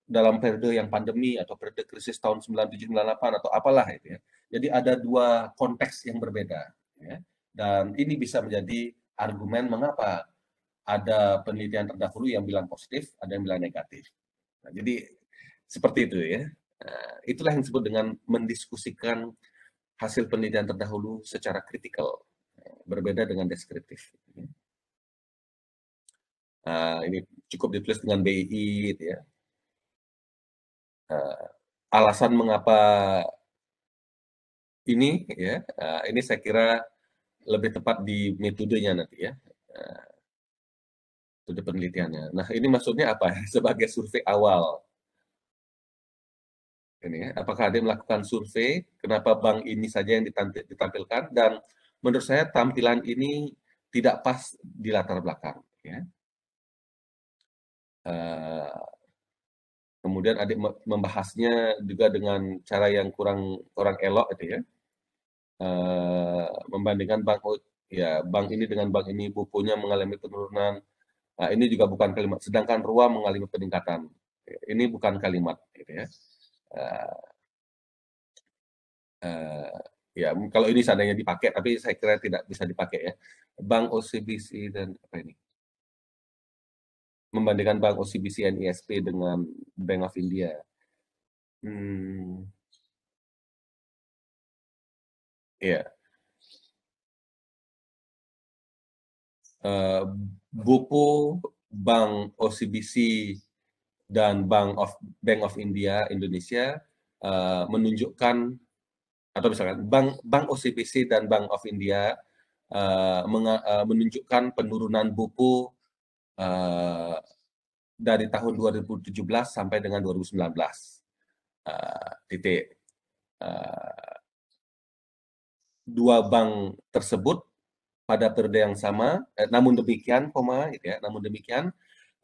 dalam periode yang pandemi atau periode krisis tahun 9798 atau apalah itu ya. Jadi ada dua konteks yang berbeda ya. Dan ini bisa menjadi argumen mengapa ada penelitian terdahulu yang bilang positif, ada yang bilang negatif. Nah, jadi seperti itu ya. Nah, itulah yang disebut dengan mendiskusikan hasil penelitian terdahulu secara kritikal, nah, berbeda dengan deskriptif. Nah, ini cukup ditulis dengan BI gitu ya. Uh, alasan mengapa ini ya, nah, ini saya kira lebih tepat di metodenya nanti ya. Uh, metode penelitiannya. Nah, ini maksudnya apa? Sebagai survei awal. Ini ya, apakah ada yang melakukan survei? Kenapa bank ini saja yang ditampilkan? Dan menurut saya tampilan ini tidak pas di latar belakang. Ya. Eh, kemudian adik membahasnya juga dengan cara yang kurang kurang elok gitu ya uh, membandingkan bank ya bank ini dengan bank ini bukunya mengalami penurunan uh, ini juga bukan kalimat sedangkan ruang mengalami peningkatan ini bukan kalimat gitu ya uh, uh, ya kalau ini seandainya dipakai tapi saya kira tidak bisa dipakai ya bank OCBC dan apa ini membandingkan bank OCBC dan ISP e dengan Bank of India. Hmm. Ya. Yeah. Uh, buku Bank OCBC dan Bank of Bank of India Indonesia uh, menunjukkan atau misalkan Bank Bank OCBC dan Bank of India uh, menga, uh, menunjukkan penurunan buku uh, dari tahun 2017 sampai dengan 2019. Uh, eh, titik. Uh, dua bank tersebut pada periode yang sama, eh, namun demikian, koma, gitu ya, namun demikian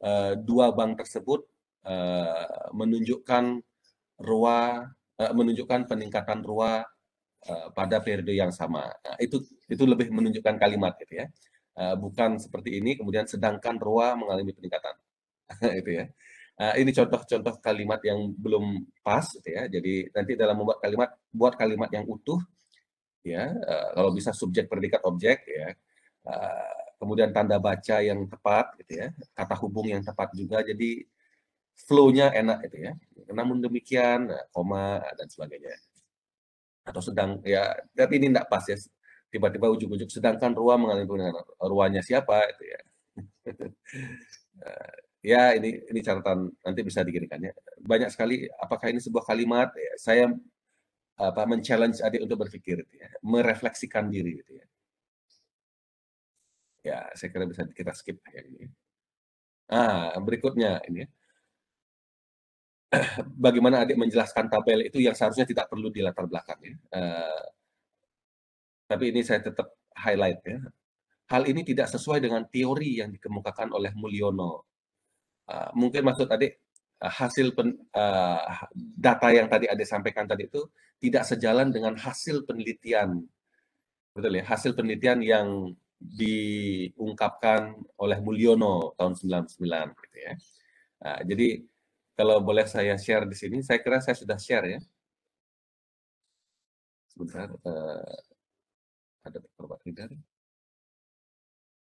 uh, dua bank tersebut uh, menunjukkan rua uh, menunjukkan peningkatan ROA pada periode yang sama. Nah, itu itu lebih menunjukkan kalimat gitu ya. Eh, bukan seperti ini kemudian sedangkan roa mengalami peningkatan itu ya uh, ini contoh-contoh kalimat yang belum pas gitu ya jadi nanti dalam membuat kalimat buat kalimat yang utuh ya uh, kalau bisa subjek predikat objek ya uh, kemudian tanda baca yang tepat gitu ya kata hubung yang tepat juga jadi flow-nya enak gitu ya namun demikian koma dan sebagainya atau sedang ya tapi ini tidak pas ya tiba-tiba ujuk-ujuk sedangkan Rua mengalami penurunan Ruanya siapa itu ya ya ini ini catatan nanti bisa dikirikannya banyak sekali apakah ini sebuah kalimat ya, saya apa men adik untuk berpikir gitu ya, merefleksikan diri gitu ya ya saya kira bisa kita skip ya ini ya. ah berikutnya ini ya. bagaimana adik menjelaskan tabel itu yang seharusnya tidak perlu dilatar belakangnya uh, eh, tapi ini saya tetap highlight ya. Hal ini tidak sesuai dengan teori yang dikemukakan oleh Mulyono. Uh, mungkin maksud adik ah, hasil pen, uh, data yang tadi adik sampaikan tadi itu tidak sejalan dengan hasil penelitian, betul ya? Hasil penelitian yang diungkapkan oleh Mulyono tahun 99 gitu ya. Nah, jadi kalau boleh saya share di sini, saya kira saya sudah share ya. Sebentar. Uh, ada perbuatan dari.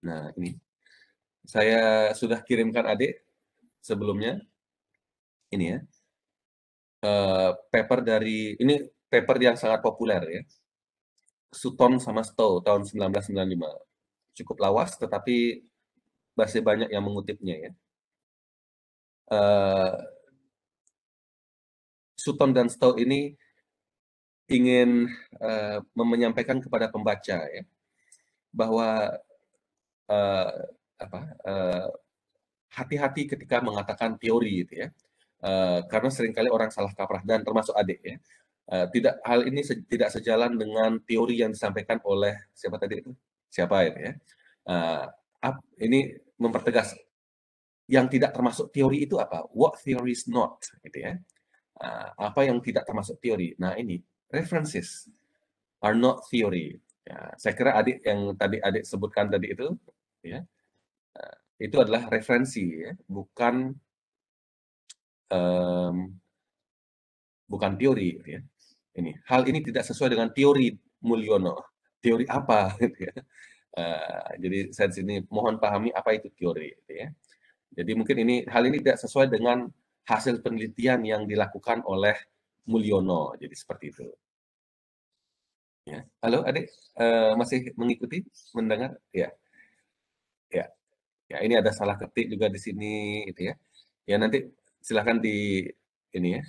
Nah, ini. Saya sudah kirimkan adik sebelumnya. Ini ya. Uh, paper dari, ini paper yang sangat populer ya. Sutton sama Stowe tahun 1995. Cukup lawas, tetapi masih banyak yang mengutipnya ya. Uh, Sutton dan Stowe ini ingin uh, menyampaikan kepada pembaca ya bahwa uh, apa uh, hati-hati ketika mengatakan teori gitu ya uh, karena seringkali orang salah kaprah dan termasuk adik ya uh, tidak hal ini se tidak sejalan dengan teori yang disampaikan oleh siapa tadi itu siapa itu ya uh, up, ini mempertegas yang tidak termasuk teori itu apa what theory is not gitu ya uh, apa yang tidak termasuk teori nah ini references are not theory. Ya, saya kira adik yang tadi adik sebutkan tadi itu, ya, eh, itu adalah referensi, ya, bukan um, bukan teori. Gitu ya. Ini hal ini tidak sesuai dengan teori Mulyono. Teori apa? Gitu ya. uh, jadi saya sini mohon pahami apa itu teori. Gitu ya. Jadi mungkin ini hal ini tidak sesuai dengan hasil penelitian yang dilakukan oleh Mulyono. Jadi seperti itu. Ya. Halo, adik, uh, masih mengikuti, mendengar? Ya, ya, ya. Ini ada salah ketik juga di sini, gitu ya. Ya nanti silahkan di ini ya.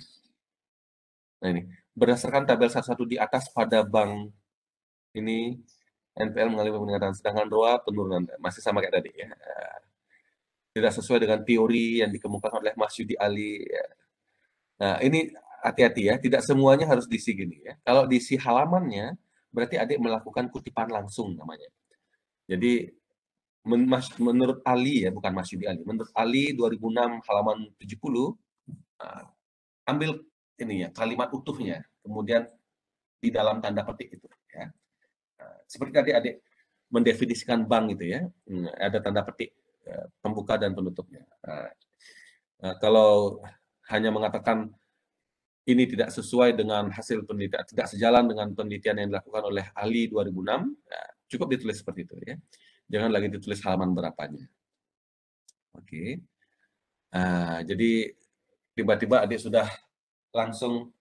Nah ini berdasarkan tabel satu di atas pada bank ini NPL mengalami peningkatan, sedangkan ROA penurunan. Masih sama kayak tadi ya. Tidak sesuai dengan teori yang dikemukakan oleh Mas Yudi Ali. Ya. Nah ini hati-hati ya, tidak semuanya harus diisi gini ya. Kalau diisi halamannya, berarti adik melakukan kutipan langsung namanya. Jadi men menurut Ali ya, bukan Mas Yudi Ali, menurut Ali 2006 halaman 70, uh, ah, ambil ini ya, kalimat utuhnya, kemudian di dalam tanda petik itu ya. Uh, seperti tadi adik mendefinisikan bank itu ya, hmm, ada tanda petik uh, pembuka dan penutupnya. Uh, uh, kalau hanya mengatakan ini tidak sesuai dengan hasil penelitian, tidak sejalan dengan penelitian yang dilakukan oleh Ali 2006, ya, nah, cukup ditulis seperti itu ya. Jangan lagi ditulis halaman berapanya. Oke. Okay. Uh, jadi tiba-tiba adik sudah langsung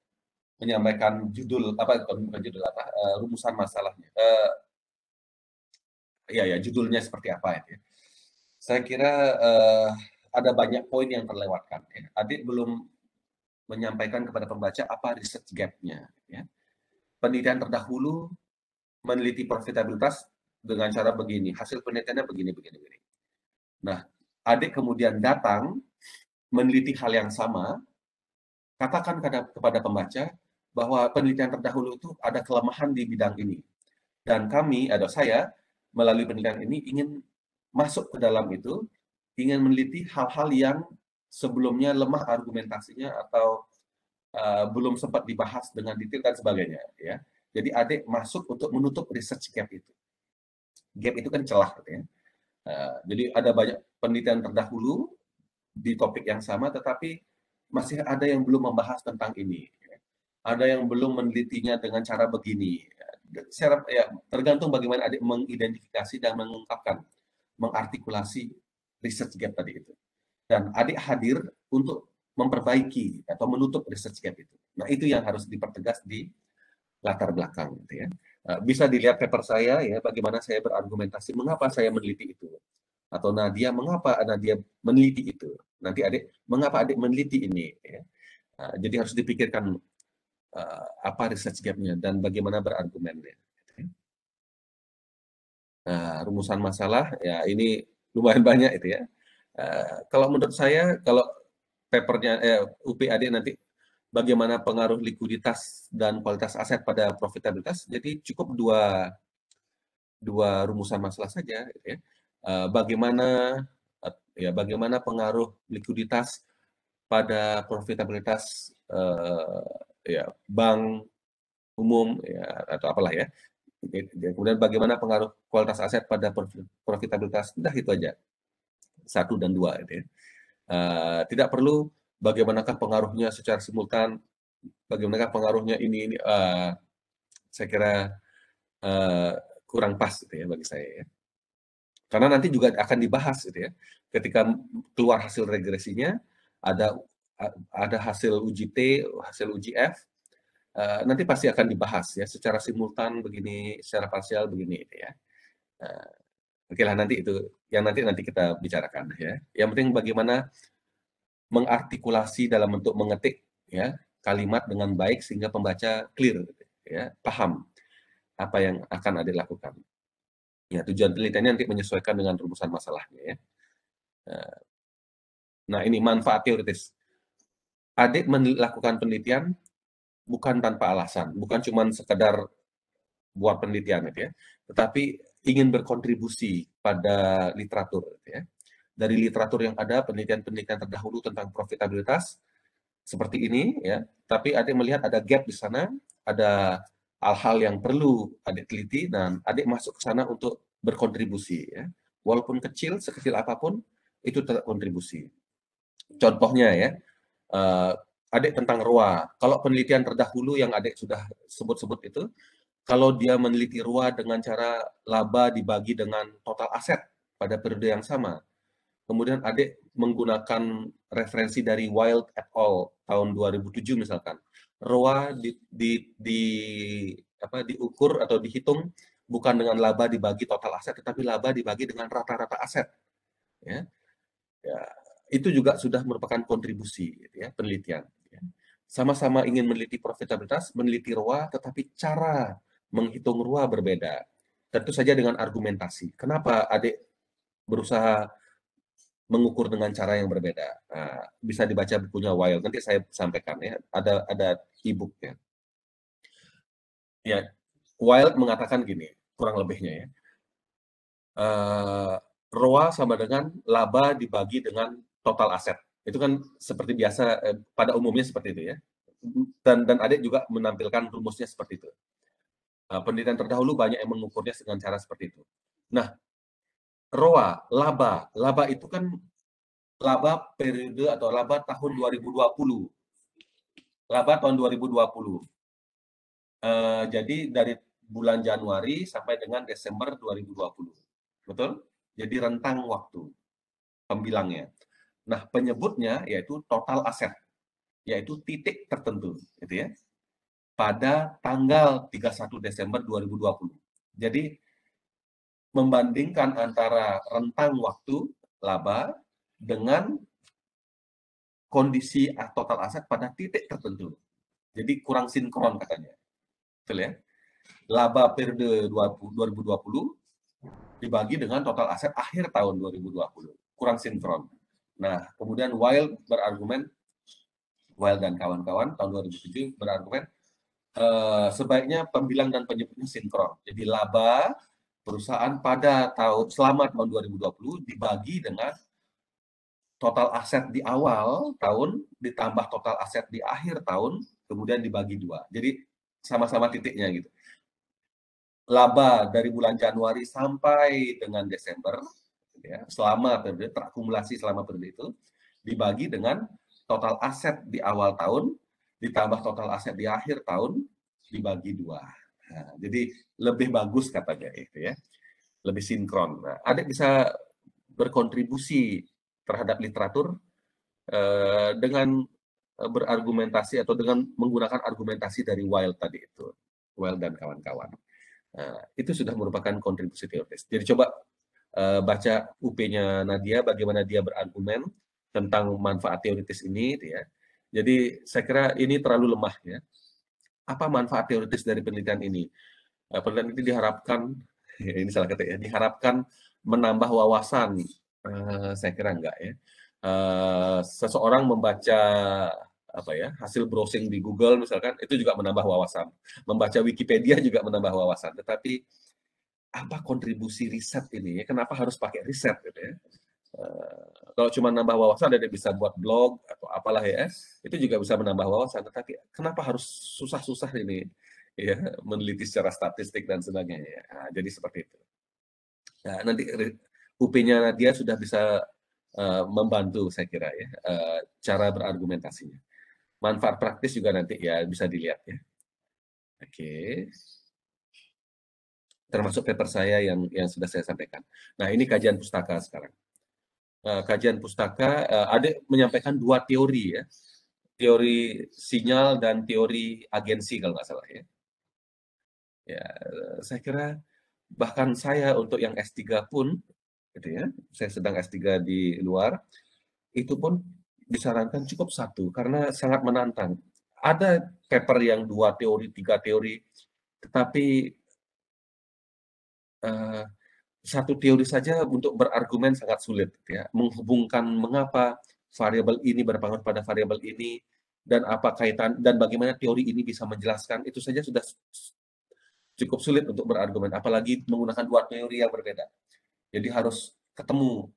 menyampaikan judul apa bukan judul apa uh, rumusan masalahnya. Uh, ya ya judulnya seperti apa ya. Saya kira uh, ada banyak poin yang terlewatkan ya. Adik belum menyampaikan kepada pembaca apa research gap-nya. Ya. Penelitian terdahulu meneliti profitabilitas dengan cara begini, hasil penelitiannya begini, begini, begini. Nah, adik kemudian datang meneliti hal yang sama, katakan kepada pembaca bahwa penelitian terdahulu itu ada kelemahan di bidang ini. Dan kami, atau saya, melalui penelitian ini ingin masuk ke dalam itu, ingin meneliti hal-hal yang sebelumnya lemah argumentasinya atau uh, belum sempat dibahas dengan detail dan sebagainya ya. Jadi adik masuk untuk menutup research gap itu. Gap itu kan celah gitu ya. Uh, jadi ada banyak penelitian terdahulu di topik yang sama tetapi masih ada yang belum membahas tentang ini. Ya. Ada yang belum menelitinya dengan cara begini. Ya. Secara, ya, tergantung bagaimana adik mengidentifikasi dan mengungkapkan, mengartikulasi research gap tadi itu dan adik hadir untuk memperbaiki atau menutup research gap itu. Nah itu yang harus dipertegas di latar belakang gitu ya. Nah, bisa dilihat paper saya ya bagaimana saya berargumentasi mengapa saya meneliti itu atau Nadia mengapa Nadia meneliti itu. Nanti adik mengapa adik meneliti ini ya. Nah, jadi harus dipikirkan eh, apa research gapnya dan bagaimana berargumennya. Gitu ya. Nah, rumusan masalah ya ini lumayan banyak itu ya. Eh, kalau menurut saya, kalau papernya eh, UPAD nanti bagaimana pengaruh likuiditas dan kualitas aset pada profitabilitas, jadi cukup dua dua rumusan masalah saja. Gitu ya. Eh, bagaimana eh, ya bagaimana pengaruh likuiditas pada profitabilitas uh, ya bank umum ya atau apalah ya kemudian bagaimana pengaruh kualitas aset pada profitabilitas sudah itu aja satu dan dua gitu ya. Uh, tidak perlu bagaimanakah pengaruhnya secara simultan, bagaimanakah pengaruhnya ini ini uh, saya kira uh, kurang pas gitu ya bagi saya ya. Karena nanti juga akan dibahas gitu ya. Ketika keluar hasil regresinya ada ada hasil uji T, hasil uji F, nanti pasti akan dibahas ya secara simultan begini, secara parsial begini gitu ya. Oke lah nanti itu yang nanti nanti kita bicarakan ya. Yang penting bagaimana mengartikulasi dalam bentuk mengetik ya kalimat dengan baik sehingga pembaca clear ya paham apa yang akan ada lakukan. Ya tujuan penelitiannya nanti menyesuaikan dengan rumusan masalahnya ya. Eh, nah ini manfaat teoritis. Adik melakukan penelitian bukan tanpa alasan, bukan cuma sekedar buat penelitian gitu ya, tetapi ingin berkontribusi pada literatur. Gitu ya. Dari literatur yang ada, penelitian-penelitian terdahulu tentang profitabilitas seperti ini, ya. tapi adik melihat ada gap di sana, ada hal-hal yang perlu adik teliti, dan adik masuk ke sana untuk berkontribusi. Ya. Walaupun kecil, sekecil apapun, itu tetap kontribusi Contohnya ya, uh, adik tentang ROA. Kalau penelitian terdahulu yang adik sudah sebut-sebut itu, kalau dia meneliti RUA dengan cara laba dibagi dengan total aset pada periode yang sama. Kemudian adik menggunakan referensi dari Wild et al. tahun 2007 misalkan. ROA di, di, di apa diukur atau dihitung bukan dengan laba dibagi total aset tetapi laba dibagi dengan rata-rata aset ya. ya itu juga sudah merupakan kontribusi gitu ya penelitian gitu ya. sama-sama ingin meneliti profitabilitas meneliti ROA tetapi cara menghitung ruah berbeda. Tentu saja dengan argumentasi. Kenapa adik berusaha mengukur dengan cara yang berbeda? Nah, bisa dibaca bukunya Wild. Nanti saya sampaikan ya. Ada ada e-booknya. Ya, Wild mengatakan gini, kurang lebihnya ya. Uh, eh, ROA sama dengan laba dibagi dengan total aset. Itu kan seperti biasa eh, pada umumnya seperti itu ya. Dan dan adik juga menampilkan rumusnya seperti itu. Eh, penelitian terdahulu banyak yang mengukurnya dengan cara seperti itu. Nah, ROA, laba, laba itu kan laba periode atau laba tahun 2020. Laba tahun 2020. Uh, eh, jadi dari bulan Januari sampai dengan Desember 2020. Betul? Jadi rentang waktu pembilangnya. Nah, penyebutnya yaitu total aset, yaitu titik tertentu, gitu ya pada tanggal 31 Desember 2020. Jadi membandingkan antara rentang waktu laba dengan kondisi total aset pada titik tertentu. Jadi kurang sinkron katanya. Betul ya? Laba periode 2020 dibagi dengan total aset akhir tahun 2020. Kurang sinkron. Nah, kemudian Wild berargumen, Wild dan kawan-kawan tahun 2007 berargumen, Eh, sebaiknya pembilang dan penyebutnya sinkron. Jadi laba perusahaan pada tahun selama tahun 2020 dibagi dengan total aset di awal tahun ditambah total aset di akhir tahun kemudian dibagi dua. Jadi sama-sama titiknya gitu. Laba dari bulan Januari sampai dengan Desember ya, selama terakumulasi selama periode itu dibagi dengan total aset di awal tahun ditambah total aset di akhir tahun dibagi dua. Nah, jadi lebih bagus katanya itu ya, lebih sinkron. Nah, adik bisa berkontribusi terhadap literatur eh, dengan eh, berargumentasi atau dengan menggunakan argumentasi dari Wild tadi itu, Wild dan kawan-kawan. Nah, itu sudah merupakan kontribusi teoritis. Jadi coba eh, baca UP-nya Nadia, bagaimana dia berargumen tentang manfaat teoritis ini, gitu ya. Jadi saya kira ini terlalu lemah ya. Apa manfaat teoritis dari penelitian ini? Eh, penelitian ini diharapkan, ya ini salah kata ya, diharapkan menambah wawasan. Eh, saya kira enggak ya. Eh, seseorang membaca apa ya hasil browsing di Google misalkan itu juga menambah wawasan membaca Wikipedia juga menambah wawasan tetapi apa kontribusi riset ini ya? kenapa harus pakai riset gitu ya Eh, kalau cuma nambah wawasan, ada bisa buat blog atau apalah ya, itu juga bisa menambah wawasan. Tetapi kenapa harus susah-susah ini ya meneliti secara statistik dan sebagainya? Nah, jadi seperti itu. Nah, nanti UP-nya Nadia sudah bisa uh, membantu saya kira ya uh, cara berargumentasinya. Manfaat praktis juga nanti ya bisa dilihat ya. Oke. Okay. Termasuk paper saya yang yang sudah saya sampaikan. Nah, ini kajian pustaka sekarang. Eh, kajian pustaka uh, ada menyampaikan dua teori ya teori sinyal dan teori agensi kalau nggak salah ya ya eh, saya kira bahkan saya untuk yang S3 pun gitu ya saya sedang S3 di luar itu pun disarankan cukup satu karena sangat menantang ada paper yang dua teori tiga teori tetapi uh, satu teori saja untuk berargumen sangat sulit gitu ya menghubungkan mengapa variabel ini berpengaruh pada variabel ini dan apa kaitan dan bagaimana teori ini bisa menjelaskan itu saja sudah cukup sulit untuk berargumen apalagi menggunakan dua teori yang berbeda jadi harus ketemu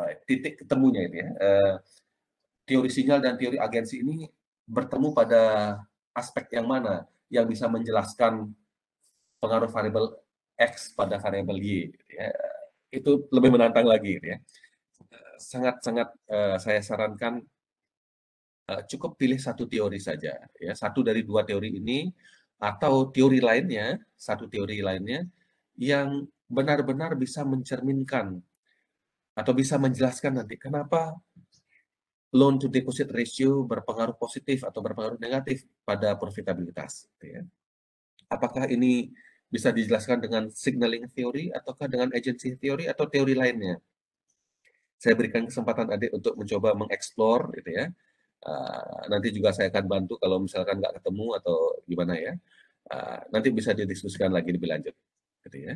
eh, titik ketemunya ini ya eh, teori sinyal dan teori agensi ini bertemu pada aspek yang mana yang bisa menjelaskan pengaruh variabel X pada variabel Y. Gitu ya. Itu lebih menantang lagi. Gitu ya. Sangat-sangat uh, saya sarankan uh, cukup pilih satu teori saja. ya Satu dari dua teori ini atau teori lainnya, satu teori lainnya yang benar-benar bisa mencerminkan atau bisa menjelaskan nanti kenapa loan to deposit ratio berpengaruh positif atau berpengaruh negatif pada profitabilitas. Gitu ya. Apakah ini bisa dijelaskan dengan signaling theory ataukah dengan agency theory atau teori lainnya. Saya berikan kesempatan adik untuk mencoba mengeksplor gitu ya. Uh, nanti juga saya akan bantu kalau misalkan nggak ketemu atau gimana ya. Uh, nanti bisa didiskusikan lagi lebih lanjut gitu ya.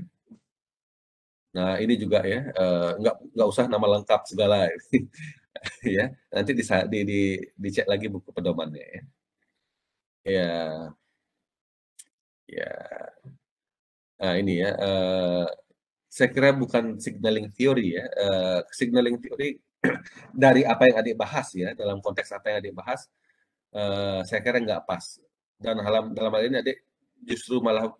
Nah ini juga ya uh, nggak nggak usah nama lengkap segala ya nanti di, di, di dicek lagi buku pedomannya ya ya ya uh, ini ya uh, saya kira bukan signaling theory ya uh, signaling theory dari apa yang adik bahas ya dalam konteks apa yang adik bahas uh, saya kira nggak pas dan dalam dalam hal ini adik justru malah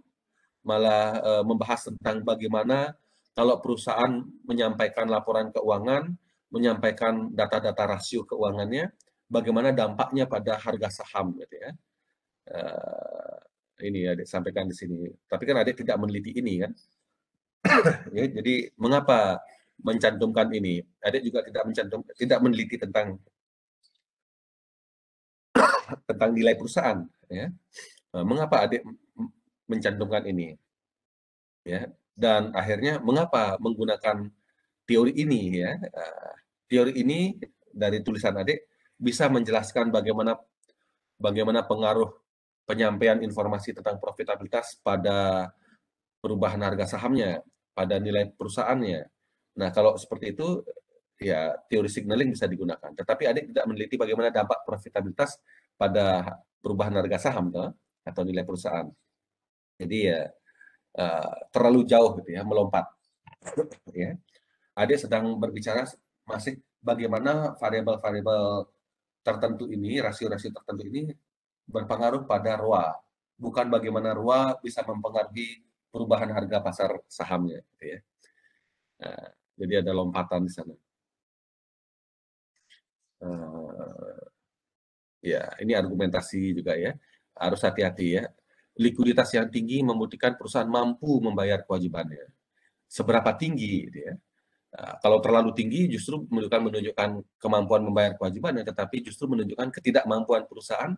malah uh, membahas tentang bagaimana kalau perusahaan menyampaikan laporan keuangan menyampaikan data-data rasio keuangannya bagaimana dampaknya pada harga saham gitu ya uh, ini adik ya, sampaikan di sini. Tapi kan adik tidak meneliti ini kan. ya, jadi mengapa mencantumkan ini? Adik juga tidak mencantum, tidak meneliti tentang tentang nilai perusahaan. Ya. Nah, mengapa adik mencantumkan ini? Ya. Dan akhirnya mengapa menggunakan teori ini? Ya. Nah, teori ini dari tulisan adik bisa menjelaskan bagaimana bagaimana pengaruh penyampaian informasi tentang profitabilitas pada perubahan harga sahamnya, pada nilai perusahaannya. Nah, kalau seperti itu, ya teori signaling bisa digunakan. Tetapi adik tidak meneliti bagaimana dampak profitabilitas pada perubahan harga saham toh, eh, atau nilai perusahaan. Jadi ya uh, terlalu jauh gitu ya, melompat. ya. Adik sedang berbicara masih bagaimana variabel-variabel tertentu ini, rasio-rasio tertentu ini berpengaruh pada ROA, bukan bagaimana ROA bisa mempengaruhi perubahan harga pasar sahamnya. Gitu ya. Nah, jadi ada lompatan di sana. Uh, ya, ini argumentasi juga ya. Harus hati-hati ya. Likuiditas yang tinggi membuktikan perusahaan mampu membayar kewajibannya. Seberapa tinggi, gitu ya. Nah, kalau terlalu tinggi justru menunjukkan menunjukkan kemampuan membayar kewajiban, tetapi justru menunjukkan ketidakmampuan perusahaan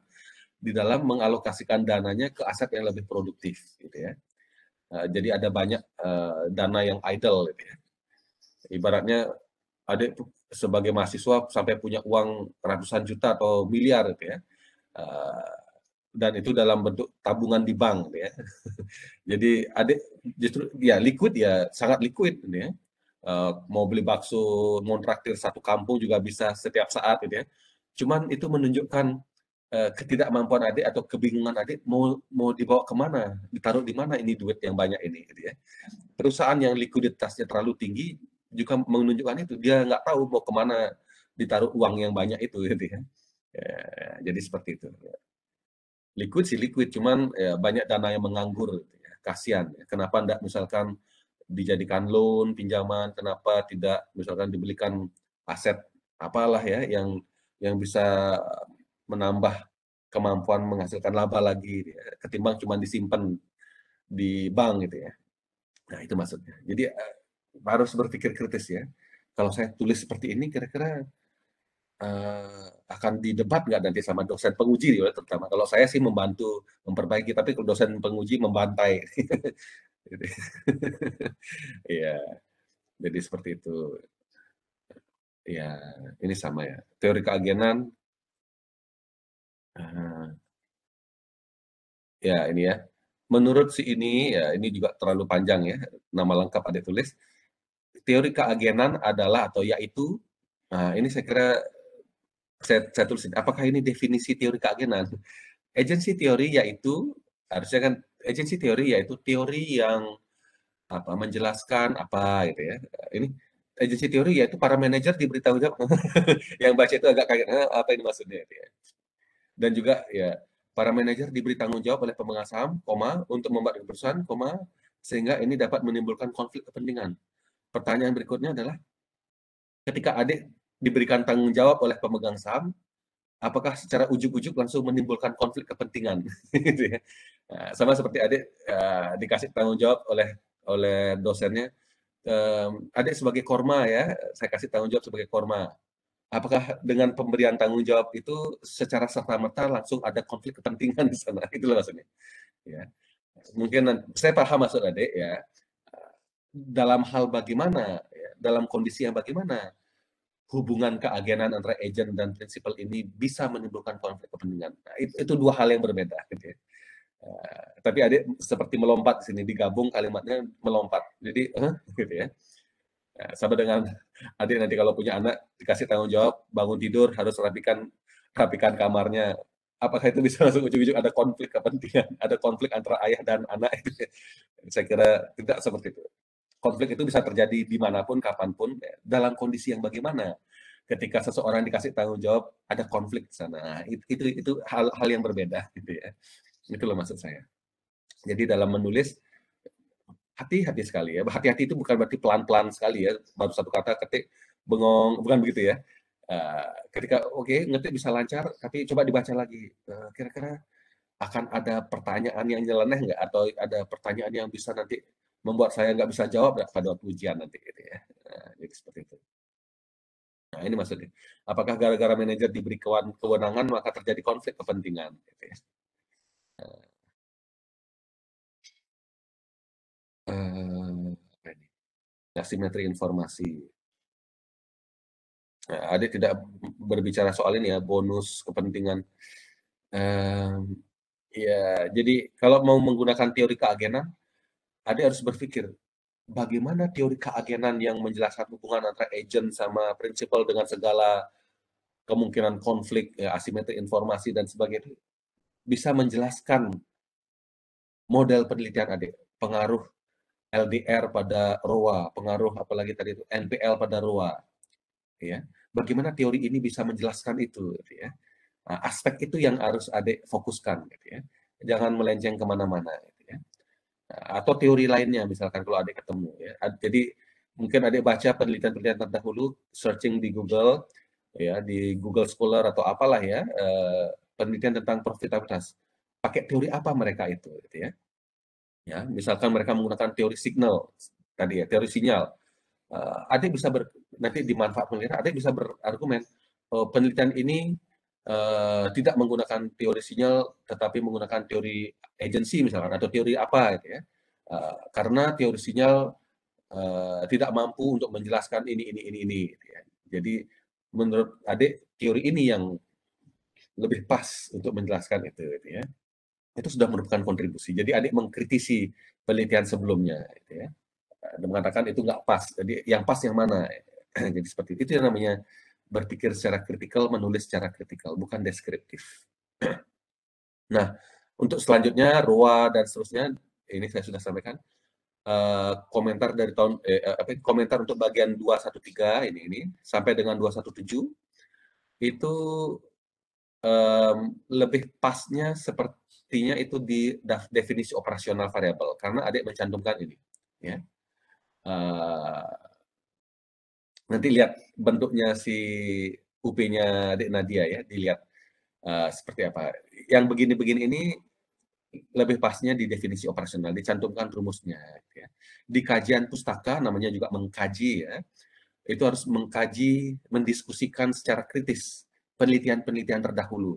di dalam mengalokasikan dananya ke aset yang lebih produktif gitu ya. Nah, jadi ada banyak eh, dana yang idle gitu ya. Ibaratnya ada sebagai mahasiswa sampai punya uang ratusan juta atau miliar gitu ya. Eh, dan itu dalam bentuk tabungan di bank gitu ya. jadi ada justru ya liquid ya sangat liquid gitu ya. Eh, mau beli bakso, mau traktir satu kampung juga bisa setiap saat gitu ya. Cuman itu menunjukkan Eh, ketidakmampuan adik atau kebingungan adik mau mau dibawa kemana, ditaruh di mana ini duit yang banyak ini, gitu ya. Perusahaan yang likuiditasnya terlalu tinggi juga menunjukkan itu dia nggak tahu mau kemana ditaruh uang yang banyak itu, gitu ya. ya jadi seperti itu. Ya. Liquid sih liquid, cuman ya, banyak dana yang menganggur, gitu ya. kasihan. Ya. Kenapa nggak misalkan dijadikan loan, pinjaman, kenapa tidak misalkan dibelikan aset apalah ya yang yang bisa menambah kemampuan menghasilkan laba lagi gitu ya, ketimbang cuma disimpan di bank gitu ya. Nah, itu maksudnya. Jadi eh, harus berpikir kritis ya. Kalau saya tulis seperti ini kira-kira uh, akan didebat nggak nanti sama dosen penguji ya, terutama. Kalau saya sih membantu memperbaiki, tapi kalau dosen penguji membantai. Iya. Jadi seperti itu. Ya, ini sama ya. Teori keagenan Ya, ini ya. Menurut si ini, ya ini juga terlalu panjang ya, nama lengkap ada tulis. Teori keagenan adalah atau yaitu, nah ini saya kira saya, saya tulisin, apakah ini definisi teori keagenan? Agensi teori yaitu, harusnya kan agensi teori yaitu teori yang apa menjelaskan apa gitu ya. Ini agensi teori yaitu para manajer diberitahu jawab. yang baca itu agak kaget, eh, apa ini maksudnya gitu ya dan juga ya para manajer diberi tanggung jawab oleh pemegang saham, koma untuk membuat keputusan, koma sehingga ini dapat menimbulkan konflik kepentingan. Pertanyaan berikutnya adalah ketika adik diberikan tanggung jawab oleh pemegang saham, apakah secara ujuk-ujuk langsung menimbulkan konflik kepentingan? Gitu ya. nah, sama seperti adik ya, dikasih tanggung jawab oleh oleh dosennya, um, adik sebagai korma ya, saya kasih tanggung jawab sebagai korma apakah dengan pemberian tanggung jawab itu secara serta-merta langsung ada konflik kepentingan di sana itu loh maksudnya ya mungkin saya paham maksud adik ya dalam hal bagaimana ya, dalam kondisi yang bagaimana hubungan keagenan antara agent dan prinsipal ini bisa menimbulkan konflik kepentingan nah, itu, itu dua hal yang berbeda gitu ya. Uh, tapi adik seperti melompat di sini digabung kalimatnya melompat jadi uh, gitu ya Ya, sama dengan adik nanti kalau punya anak dikasih tanggung jawab bangun tidur harus rapikan rapikan kamarnya. Apakah itu bisa langsung ujung-ujung ada konflik kepentingan, ada konflik antara ayah dan anak itu? Saya kira tidak seperti itu. Konflik itu bisa terjadi dimanapun, kapanpun, ya, dalam kondisi yang bagaimana. Ketika seseorang dikasih tanggung jawab, ada konflik di sana. Nah, itu itu, itu hal-hal yang berbeda, gitu ya. Itu loh maksud saya. Jadi dalam menulis hati-hati sekali ya. Hati-hati itu bukan berarti pelan-pelan sekali ya. Baru satu kata ketik bengong, bukan begitu ya. Uh, ketika oke okay, ngetik bisa lancar, tapi coba dibaca lagi. kira eh, kira-kira akan ada pertanyaan yang nyeleneh nggak atau ada pertanyaan yang bisa nanti membuat saya nggak bisa jawab nggak pada waktu ujian nanti gitu ya. Uh, jadi seperti itu. Nah ini maksudnya. Apakah gara-gara manajer diberi kewenangan maka terjadi konflik kepentingan? Gitu ya. Eh, asimetri informasi. Nah, Ade tidak berbicara soal ini ya bonus kepentingan. ya, jadi kalau mau menggunakan teori keagenan, Ade harus berpikir bagaimana teori keagenan yang menjelaskan hubungan antara agent sama prinsipal dengan segala kemungkinan konflik, ya, asimetri informasi dan sebagainya bisa menjelaskan model penelitian adik pengaruh LDR pada ROA, pengaruh apalagi tadi itu NPL pada ROA. Ya. Bagaimana teori ini bisa menjelaskan itu gitu ya. Nah, aspek itu yang harus Adik fokuskan gitu ya. Jangan melenceng kemana-mana gitu ya. Nah, atau teori lainnya misalkan kalau Adik ketemu ya. Jadi mungkin Adik baca penelitian-penelitian terdahulu searching di Google ya di Google Scholar atau apalah ya eh, penelitian tentang profitabilitas. Pakai teori apa mereka itu gitu ya ya misalkan mereka menggunakan teori signal tadi ya teori sinyal uh, eh, ada bisa ber, nanti dimanfaat penelitian ada bisa berargumen uh, penelitian ini uh, tidak menggunakan teori sinyal tetapi menggunakan teori agency misalkan atau teori apa gitu ya uh, karena teori sinyal uh, tidak mampu untuk menjelaskan ini ini ini ini gitu ya. jadi menurut adik teori ini yang lebih pas untuk menjelaskan itu gitu ya itu sudah merupakan kontribusi. Jadi adik mengkritisi penelitian sebelumnya, gitu ya. Dan mengatakan itu nggak pas. Jadi yang pas yang mana? Jadi seperti itu. itu yang namanya berpikir secara kritikal, menulis secara kritikal, bukan deskriptif. nah, untuk selanjutnya Roa dan seterusnya, ini saya sudah sampaikan. Uh, komentar dari tahun eh, eh, apa komentar untuk bagian 213 ini ini sampai dengan 217 itu um, lebih pasnya seperti mestinya itu di definisi operasional variabel karena adik mencantumkan ini ya uh, nanti lihat bentuknya si UP-nya adik Nadia ya dilihat uh, seperti apa yang begini-begini ini lebih pasnya di definisi operasional dicantumkan rumusnya ya. di kajian pustaka namanya juga mengkaji ya itu harus mengkaji mendiskusikan secara kritis penelitian-penelitian terdahulu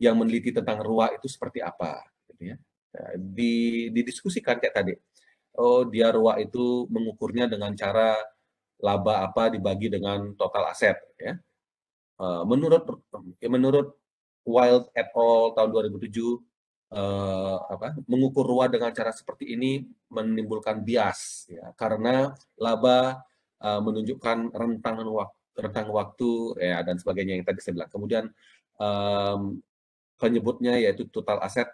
yang meneliti tentang ruah itu seperti apa gitu ya. ya di didiskusikan kayak tadi oh dia ruah itu mengukurnya dengan cara laba apa dibagi dengan total aset gitu ya eh, menurut menurut Wild et al tahun 2007 eh, apa mengukur ruah dengan cara seperti ini menimbulkan bias ya karena laba eh, menunjukkan rentang waktu rentang waktu ya dan sebagainya yang tadi saya bilang kemudian um, penyebutnya yaitu total aset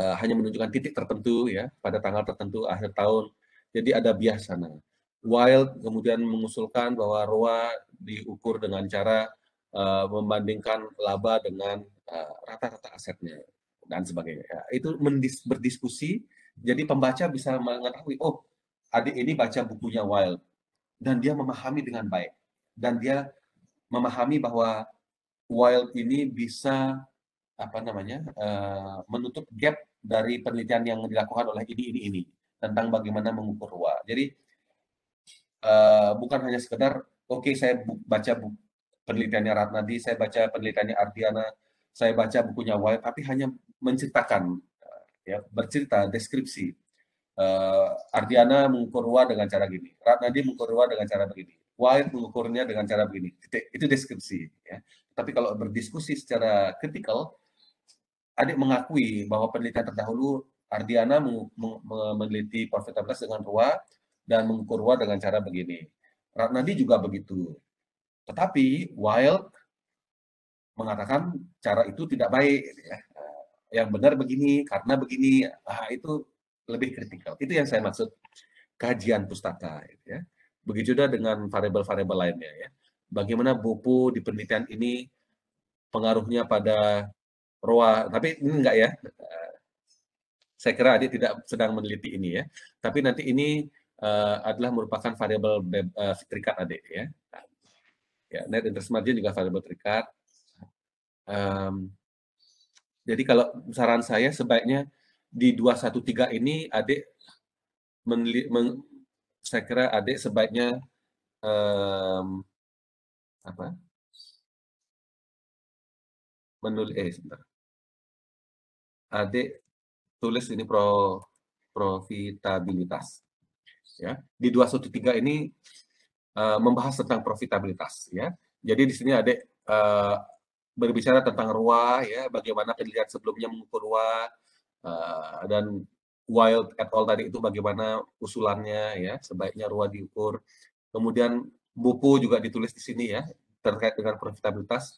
uh, hanya menunjukkan titik tertentu ya pada tanggal tertentu akhir tahun. Jadi ada bias sana. Wild kemudian mengusulkan bahwa ROA diukur dengan cara uh, membandingkan laba dengan eh, rata-rata uh, asetnya dan sebagainya. Ya, itu mendis berdiskusi, jadi pembaca bisa mengetahui, oh adik ini baca bukunya Wild dan dia memahami dengan baik dan dia memahami bahwa Wild ini bisa apa namanya uh, menutup gap dari penelitian yang dilakukan oleh ini ini ini tentang bagaimana mengukur ruang. Jadi uh, bukan hanya sekedar oke okay, saya bu baca bu penelitiannya Ratnadi, saya baca penelitiannya Ardiana, saya baca bukunya Wild, tapi hanya menceritakan uh, ya bercerita deskripsi. Uh, Ardiana mengukur ruang dengan cara gini, Ratnadi mengukur ruang dengan cara begini, Wild mengukurnya dengan cara begini. Itu deskripsi. Ya. Tapi kalau berdiskusi secara kritikal Adik mengakui bahwa penelitian terdahulu Ardiana meneliti profitabilitas dengan RUA dan mengukur RUA dengan cara begini. Ratnadi juga begitu. Tetapi Wild mengatakan cara itu tidak baik. Gitu ya. Yang benar begini, karena begini, ah, itu lebih kritikal. Itu yang saya maksud kajian pustaka. Gitu ya. Begitu juga dengan variabel-variabel lainnya. Ya. Bagaimana Bopo di penelitian ini pengaruhnya pada roa, tapi ini enggak ya. Eh, saya kira adik tidak sedang meneliti ini ya. Tapi nanti ini uh, adalah merupakan variabel uh, eh, terikat adik ya. Ya, net interest margin juga variabel terikat. Um, jadi kalau saran saya sebaiknya di 213 ini adik meneliti, men, saya kira adik sebaiknya um, apa menulis eh sebentar adik tulis ini pro profitabilitas. Ya, di 213 ini uh, membahas tentang profitabilitas ya. Jadi di sini adik uh, berbicara tentang RUA ya, bagaimana penelitian sebelumnya mengukur RUA uh, eh, dan Wild at all tadi itu bagaimana usulannya ya, sebaiknya RUA diukur. Kemudian buku juga ditulis di sini ya terkait dengan profitabilitas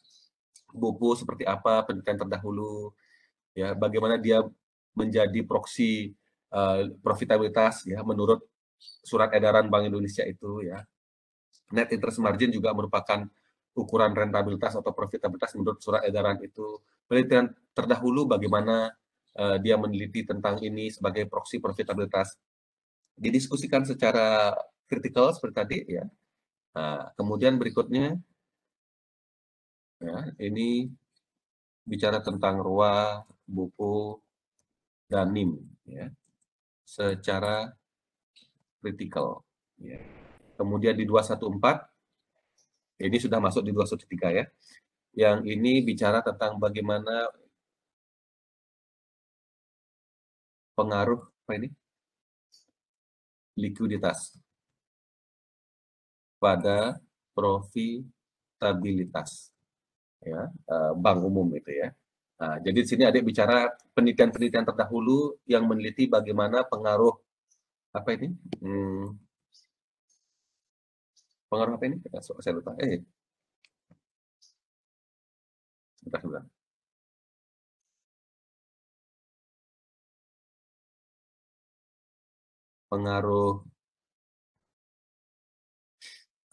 buku seperti apa penelitian terdahulu ya bagaimana dia menjadi proksi uh, profitabilitas ya menurut surat edaran Bank Indonesia itu ya net interest margin juga merupakan ukuran rentabilitas atau profitabilitas menurut surat edaran itu penelitian terdahulu bagaimana uh, dia meneliti tentang ini sebagai proksi profitabilitas didiskusikan secara kritikal seperti tadi ya nah, kemudian berikutnya ya ini bicara tentang ruah, buku, dan nim ya, secara kritikal. Ya. Kemudian di 214, ini sudah masuk di 213 ya, yang ini bicara tentang bagaimana pengaruh apa ini likuiditas pada profitabilitas ya eh, bank umum itu ya. Nah, jadi di sini adik bicara penelitian-penelitian terdahulu yang meneliti bagaimana pengaruh apa ini? Hmm, pengaruh apa ini? Saya lupa. Eh, sebentar sebentar. Pengaruh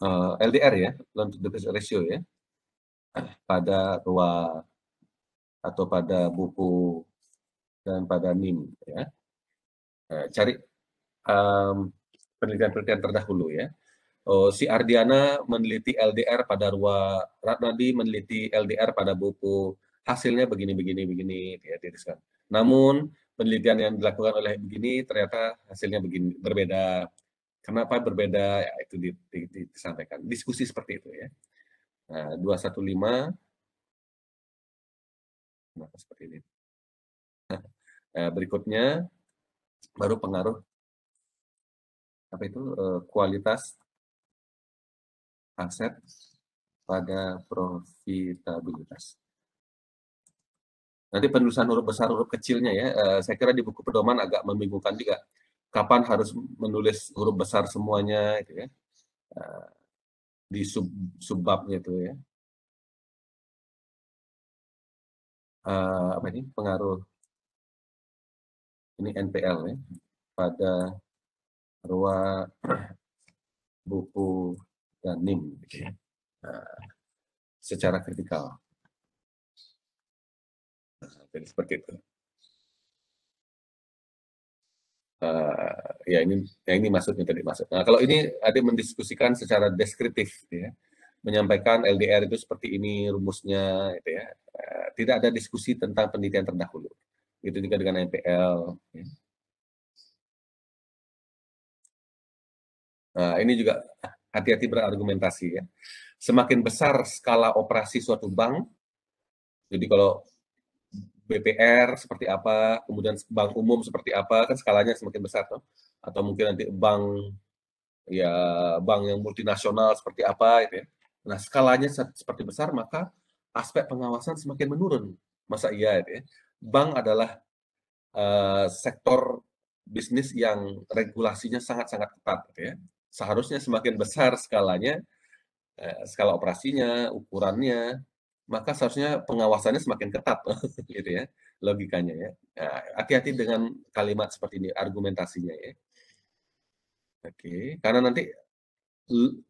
uh, eh, LDR ya, loan to deposit ratio ya pada tua atau pada buku dan pada NIM ya eh, cari penelitian-penelitian terdahulu ya oh, si Ardiana meneliti LDR pada Rua Ratnadi meneliti LDR pada buku hasilnya begini begini begini ya diriskan. namun penelitian yang dilakukan oleh begini ternyata hasilnya begini berbeda kenapa berbeda ya itu disampaikan diskusi seperti itu ya Nah, 215 maka nah, seperti ini. Nah, berikutnya baru pengaruh apa itu eh, kualitas aset pada profitabilitas. Nanti penulisan huruf besar huruf kecilnya ya, eh, saya kira di buku pedoman agak membingungkan juga. Kapan harus menulis huruf besar semuanya, gitu ya. Nah, di sub subbab itu ya uh, apa ini pengaruh ini NPL ya pada ruang buku dan NIM gitu ya. secara kritikal nah, jadi seperti itu Eh, ya ini ya ini maksudnya tadi masuk. Nah kalau ini ada mendiskusikan secara deskriptif, ya, menyampaikan LDR itu seperti ini rumusnya, gitu ya. Eh, tidak ada diskusi tentang penelitian terdahulu. Itu juga dengan MPL. Ya. Nah ini juga hati-hati berargumentasi ya. Semakin besar skala operasi suatu bank, jadi kalau BPR seperti apa, kemudian bank umum seperti apa, kan skalanya semakin besar, atau mungkin nanti bank ya bank yang multinasional seperti apa, itu ya. Nah skalanya seperti besar maka aspek pengawasan semakin menurun, masa iya, itu ya. Bank adalah uh, sektor bisnis yang regulasinya sangat-sangat ketat, gitu ya. Seharusnya semakin besar skalanya, eh, skala operasinya, ukurannya, maka seharusnya pengawasannya semakin ketat gitu ya logikanya ya nah, hati-hati dengan kalimat seperti ini argumentasinya ya oke karena nanti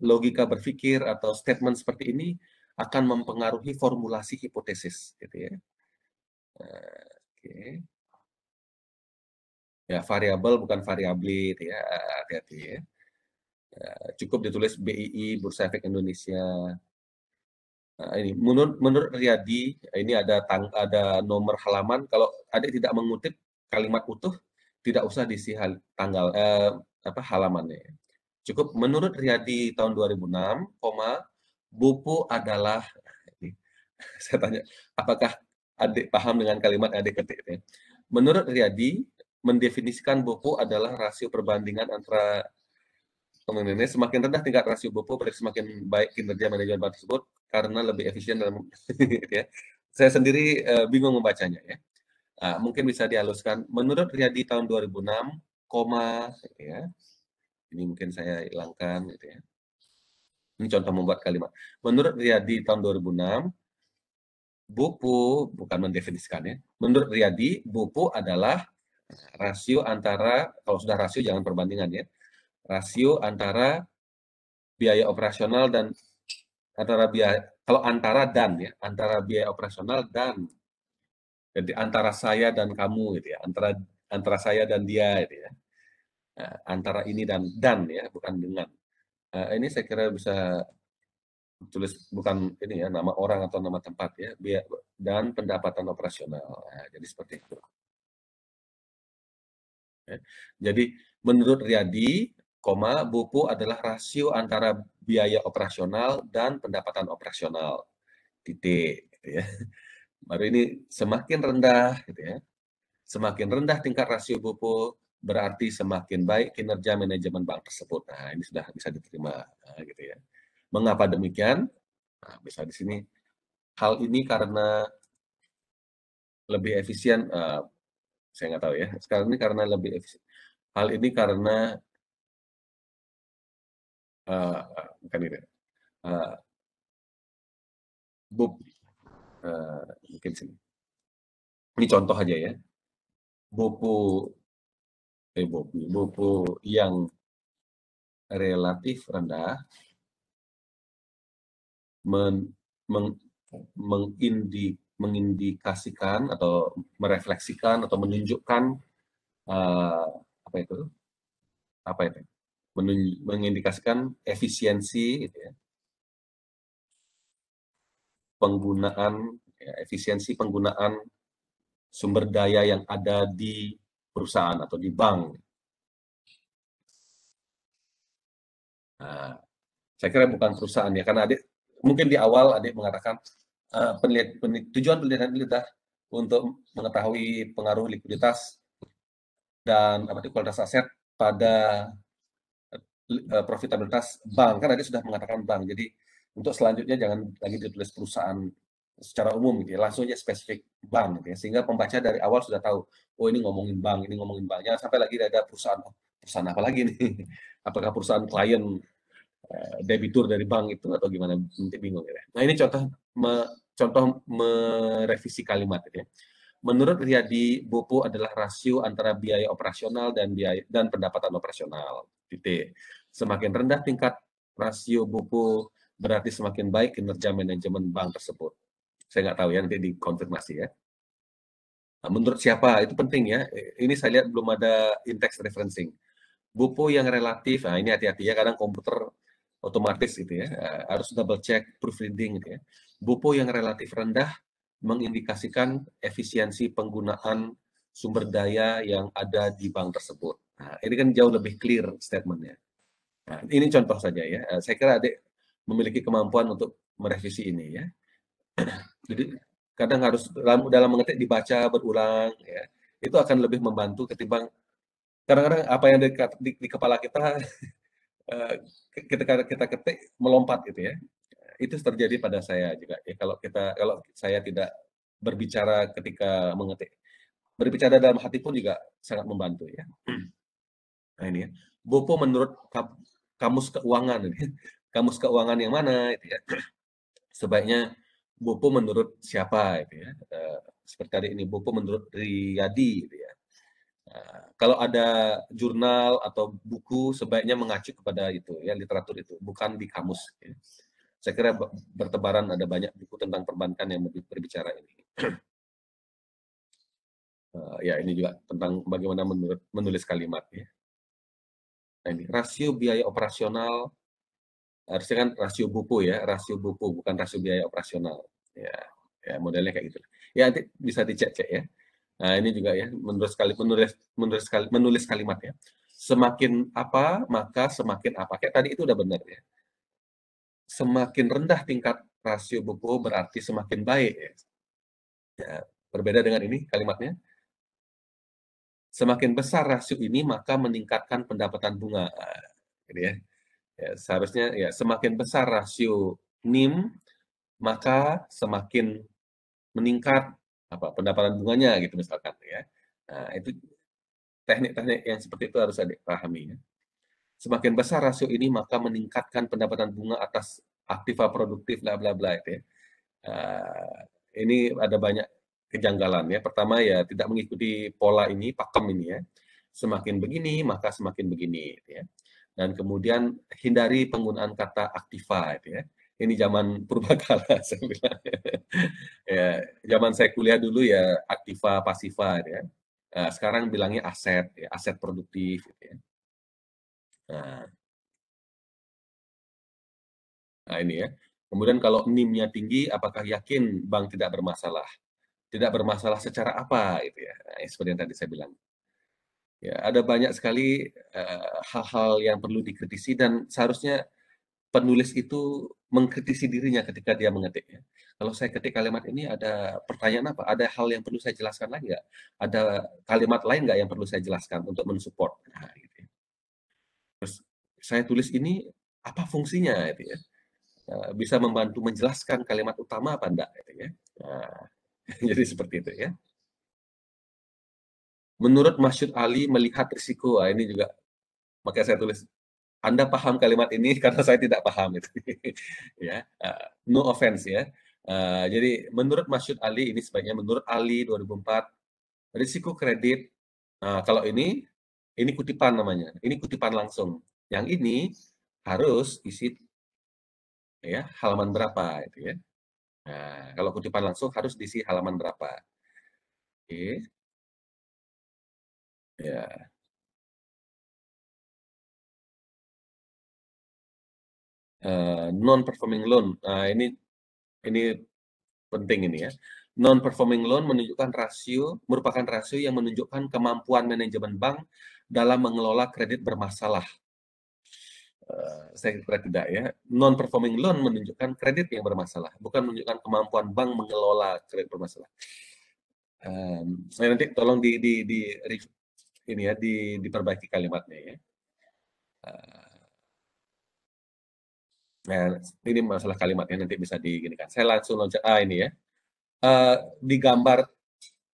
logika berpikir atau statement seperti ini akan mempengaruhi formulasi hipotesis gitu ya nah, oke ya variabel bukan variabel gitu ya hati-hati ya nah, cukup ditulis BII Bursa Efek Indonesia Nah, ini menurut menurut Riyadi ini ada tang, ada nomor halaman kalau adik tidak mengutip kalimat utuh tidak usah diisi hal, tanggal eh, apa halamannya. Cukup menurut Riyadi tahun 2006, koma buku adalah ini, saya tanya apakah adik paham dengan kalimat adik ketik ini. Menurut Riyadi mendefinisikan buku adalah rasio perbandingan antara ini semakin rendah tingkat rasio BOPO berarti semakin baik kinerja manajemen tersebut karena lebih efisien dalam gitu ya. Saya sendiri uh, bingung membacanya ya. Uh, mungkin bisa dihaluskan. Menurut Riyadi tahun 2006, koma gitu ya. Ini mungkin saya hilangkan gitu ya. Ini contoh membuat kalimat. Menurut Riyadi tahun 2006, buku bukan mendefinisikan ya. Menurut Riyadi, buku adalah rasio antara kalau sudah rasio jangan perbandingan ya. Rasio antara biaya operasional dan antara biaya kalau antara dan ya antara biaya operasional dan jadi antara saya dan kamu gitu ya antara antara saya dan dia gitu ya eh, antara ini dan dan ya bukan dengan eh, ini saya kira bisa tulis bukan ini ya nama orang atau nama tempat ya biaya dan pendapatan operasional nah, jadi seperti itu eh, jadi menurut Riyadi koma bupu adalah rasio antara biaya operasional dan pendapatan operasional titik gitu ya baru ini semakin rendah gitu ya semakin rendah tingkat rasio bupu berarti semakin baik kinerja manajemen bank tersebut nah ini sudah bisa diterima nah, gitu ya mengapa demikian nah, bisa di sini hal ini karena lebih efisien uh, saya nggak tahu ya sekarang ini karena lebih efisien hal ini karena uh, bukan Uh, eh, Bob, uh, eh, mungkin sini. Ini contoh aja ya. Buku eh buku, buku yang relatif rendah men, meng, mengindi, mengindikasikan atau merefleksikan atau menunjukkan uh, apa itu apa itu mengindikasikan efisiensi gitu ya. penggunaan ya, efisiensi penggunaan sumber daya yang ada di perusahaan atau di bank. Nah, saya kira bukan perusahaan ya karena adik mungkin di awal adik mengatakan uh, eh, penelit, penelit, tujuan penelitian itu adalah untuk mengetahui pengaruh likuiditas dan apa itu kualitas aset pada Eh, profitabilitas bank kan tadi sudah mengatakan bank jadi untuk selanjutnya jangan lagi ditulis perusahaan secara umum gitu ya langsung aja spesifik bank gitu ya sehingga pembaca dari awal sudah tahu oh ini ngomongin bank ini ngomongin bank jangan sampai lagi ada perusahaan oh, perusahaan apa lagi nih apakah perusahaan klien eh, debitur dari bank itu atau gimana nanti bingung gitu ya nah ini contoh me, contoh merevisi kalimat gitu ya menurut Riyadi Bopo adalah rasio antara biaya operasional dan biaya dan pendapatan operasional Semakin rendah tingkat rasio buku, berarti semakin baik kinerja manajemen bank tersebut. Saya nggak tahu ya, nanti dikonfirmasi ya. Nah, menurut siapa? Itu penting ya. Ini saya lihat belum ada indeks referencing. Buku yang relatif, nah ini hati-hati ya, kadang komputer otomatis gitu ya, eh, harus double check proofreading gitu ya. Buku yang relatif rendah mengindikasikan efisiensi penggunaan sumber daya yang ada di bank tersebut. Nah, ini kan jauh lebih clear statementnya. Nah, ini contoh saja ya. Eh, saya kira adik memiliki kemampuan untuk merevisi ini ya. Jadi kadang harus dalam, dalam mengetik dibaca berulang ya. Itu akan lebih membantu ketimbang kadang-kadang apa yang di, di, di kepala kita eh, ketika kita ketik melompat gitu ya. Itu terjadi pada saya juga ya kalau kita kalau saya tidak berbicara ketika mengetik. Berbicara dalam hati pun juga sangat membantu ya. Nah ini ya. Bopo menurut kamus keuangan gitu. kamus keuangan yang mana gitu ya sebaiknya Bopo menurut siapa gitu ya eh, seperti tadi ini Bopo menurut Riyadi gitu ya eh, kalau ada jurnal atau buku sebaiknya mengacu kepada itu ya literatur itu bukan di kamus ya. saya kira bertebaran ada banyak buku tentang perbankan yang berbicara ini eh, ya ini juga tentang bagaimana menurut menulis kalimat ya Nah, ini rasio biaya operasional harusnya kan rasio buku ya, rasio buku bukan rasio biaya operasional. Ya, ya modelnya kayak gitu. Ya nanti bisa dicek-cek ya. Nah, ini juga ya menulis kali menulis menulis kali menulis kalimat ya. Semakin apa, maka semakin apa. Kayak tadi itu udah benar ya. Semakin rendah tingkat rasio buku berarti semakin baik ya. ya berbeda dengan ini kalimatnya Semakin besar rasio ini maka meningkatkan pendapatan bunga. ini gitu ya. ya. Seharusnya ya semakin besar rasio NIM maka semakin meningkat apa pendapatan bunganya gitu misalkan ya. Nah, itu teknik-teknik yang seperti itu harus adik pahami ya. Semakin besar rasio ini maka meningkatkan pendapatan bunga atas aktiva produktif bla bla bla itu ya. Uh, ini ada banyak kejanggalan ya. Pertama ya tidak mengikuti pola ini, pakem ini ya. Semakin begini maka semakin begini gitu ya. Dan kemudian hindari penggunaan kata aktifat ya. Ini zaman purbakala saya bilang. ya, zaman saya kuliah dulu ya aktiva pasiva gitu ya. Nah, sekarang bilangnya aset ya, aset produktif gitu ya. Nah, Nah, ini ya. Kemudian kalau NIM-nya tinggi, apakah yakin bank tidak bermasalah? tidak bermasalah secara apa itu ya nah, seperti yang tadi saya bilang ya ada banyak sekali eh, hal-hal uh, yang perlu dikritisi dan seharusnya penulis itu mengkritisi dirinya ketika dia mengetik ya. kalau saya ketik kalimat ini ada pertanyaan apa ada hal yang perlu saya jelaskan lagi nggak ada kalimat lain nggak yang perlu saya jelaskan untuk mensupport nah, gitu ya. terus saya tulis ini apa fungsinya itu ya eh, bisa membantu menjelaskan kalimat utama apa enggak gitu ya nah, Jadi seperti itu ya. Menurut Masyud Ali melihat risiko, ini juga makanya saya tulis anda paham kalimat ini karena saya tidak paham itu. ya, uh, no offense ya. Uh, jadi menurut Masyud Ali ini sebaiknya menurut Ali 2004 risiko kredit uh, kalau ini ini kutipan namanya. Ini kutipan langsung. Yang ini harus isi ya halaman berapa itu ya. Nah, kalau kutipan langsung harus diisi halaman berapa? Oke. Okay. Ya. Yeah. Uh, non performing loan. Nah, ini ini penting ini ya. Non performing loan menunjukkan rasio merupakan rasio yang menunjukkan kemampuan manajemen bank dalam mengelola kredit bermasalah Eh, saya kira tidak ya. Non performing loan menunjukkan kredit yang bermasalah, bukan menunjukkan kemampuan bank mengelola kredit bermasalah. Um, saya nanti tolong di, di, di ini ya di, diperbaiki kalimatnya ya. Uh, nah ini masalah kalimatnya nanti bisa diginikan. Saya langsung loncat ah, ini ya. Uh, di gambar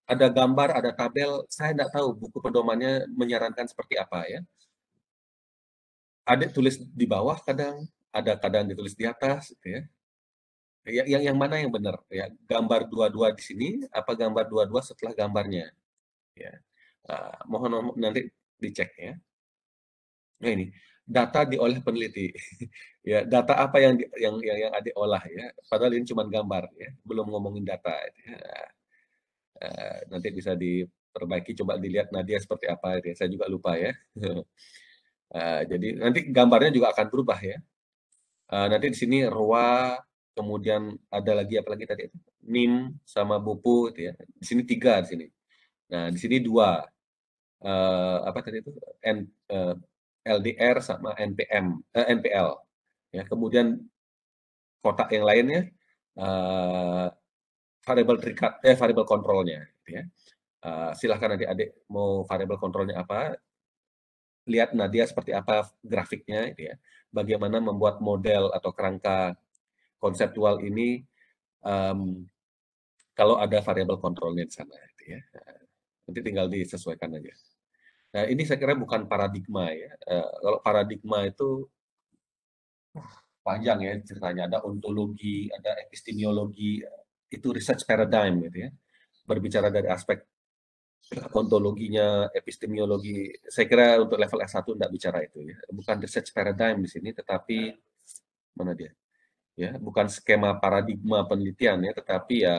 ada gambar ada tabel saya tidak tahu buku pedomannya menyarankan seperti apa ya ada tulis di bawah kadang, ada kadang ditulis di atas, gitu ya. ya. Yang, yang, mana yang benar? Ya, gambar dua-dua di sini, apa gambar dua-dua setelah gambarnya? Ya, uh, mohon nanti dicek ya. Nah ini data diolah peneliti. ya, data apa yang yang yang, yang olah ya? Padahal ini cuma gambar ya, belum ngomongin data. Gitu ya. Uh, nanti bisa diperbaiki. Coba dilihat Nadia seperti apa. Ya. Saya juga lupa ya. Eh, jadi nanti gambarnya juga akan berubah ya. Uh, nanti di sini roa, kemudian ada lagi apa lagi tadi? Nim sama bupu itu ya. Di sini tiga di sini. Nah di sini dua. Uh, apa tadi itu? N, uh, LDR sama NPM, uh, NPL. Ya kemudian kotak yang lainnya uh, variable terikat eh variable kontrolnya. Gitu ya. Uh, silahkan nanti adik mau variable kontrolnya apa lihat Nadia seperti apa grafiknya gitu ya. Bagaimana membuat model atau kerangka konseptual ini um, kalau ada variabel kontrolnya di sana gitu ya. Nanti tinggal disesuaikan aja. Nah, ini saya kira bukan paradigma ya. Uh, kalau paradigma itu panjang ya ceritanya ada ontologi, ada epistemologi, itu research paradigm gitu ya. Berbicara dari aspek ontologinya, epistemologi. Saya kira untuk level S1 tidak bicara itu ya. Bukan research paradigm di sini, tetapi ya. mana dia? Ya, bukan skema paradigma penelitian ya, tetapi ya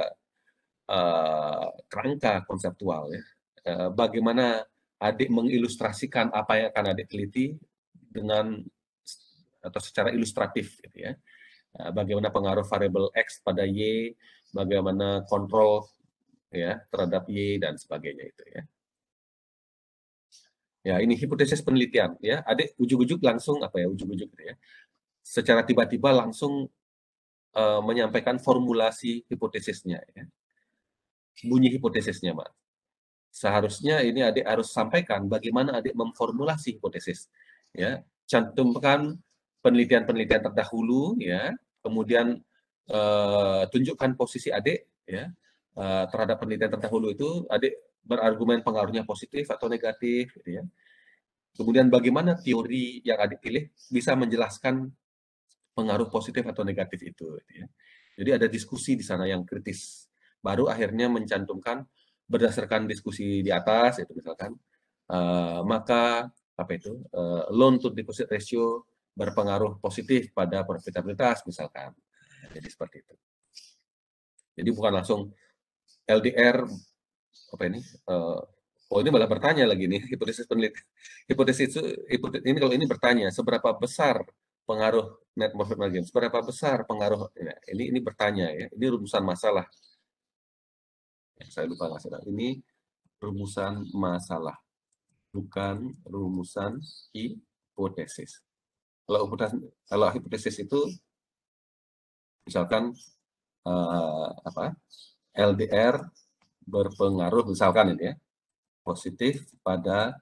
uh, kerangka konseptual ya. Uh, bagaimana adik mengilustrasikan apa yang akan adik teliti dengan atau secara ilustratif gitu ya. Uh, bagaimana pengaruh variabel X pada Y, bagaimana kontrol ya terhadap y dan sebagainya itu ya. Ya, ini hipotesis penelitian ya. Adik ujuk-ujuk langsung apa ya ujuk-ujuk gitu ya. Secara tiba-tiba langsung uh, menyampaikan formulasi hipotesisnya ya. Bunyi hipotesisnya, Mbak. Seharusnya ini adik harus sampaikan bagaimana adik memformulasi hipotesis ya. Cantumkan penelitian-penelitian terdahulu ya. Kemudian uh, tunjukkan posisi adik ya Eh, terhadap penelitian terdahulu itu adik berargumen pengaruhnya positif atau negatif gitu ya. Kemudian bagaimana teori yang adik pilih bisa menjelaskan pengaruh positif atau negatif itu gitu ya. Jadi ada diskusi di sana yang kritis. Baru akhirnya mencantumkan berdasarkan diskusi di atas itu misalkan uh, maka apa itu uh, loan to deposit ratio berpengaruh positif pada profitabilitas misalkan. Jadi seperti itu. Jadi bukan langsung LDR apa ini? Uh, oh ini malah bertanya lagi nih hipotesis peneliti. Hipotesis itu hipotesis, ini kalau ini bertanya seberapa besar pengaruh net profit margin, seberapa besar pengaruh ya, ini ini bertanya ya. Ini rumusan masalah. Saya lupa nggak Ini rumusan masalah, bukan rumusan hipotesis. Kalau hipotesis, kalau hipotesis itu misalkan uh, apa LDR berpengaruh misalkan ini ya positif pada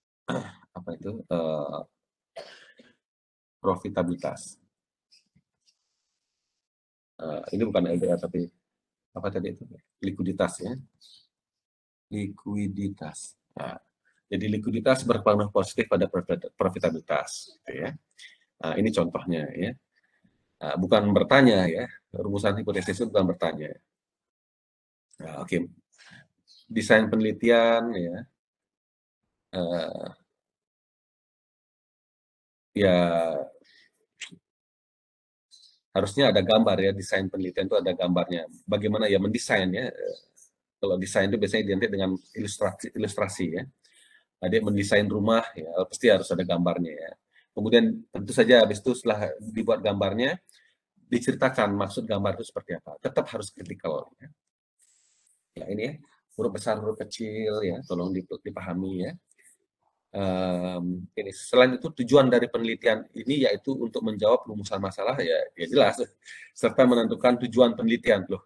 apa itu eh, profitabilitas. Eh, ini bukan LDR tapi apa tadi itu likuiditas ya likuiditas. Nah, jadi likuiditas berpengaruh positif pada profitabilitas. Gitu ya. Nah, ini contohnya ya. Nah, bukan bertanya ya, rumusan hipotesis itu bukan bertanya. Nah, oke, okay. desain penelitian ya. Uh, ya harusnya ada gambar ya desain penelitian itu ada gambarnya. Bagaimana ya mendesain ya? Kalau desain itu biasanya identik dengan ilustrasi ilustrasi ya. Ada nah, mendesain rumah ya pasti harus ada gambarnya ya. Kemudian tentu saja habis itu setelah dibuat gambarnya diceritakan maksud gambar itu seperti apa. Tetap harus kritikal ya ya ini ya huruf besar huruf kecil ya tolong dipahami ya um, ini selain itu tujuan dari penelitian ini yaitu untuk menjawab rumusan masalah ya, ya jelas serta menentukan tujuan penelitian loh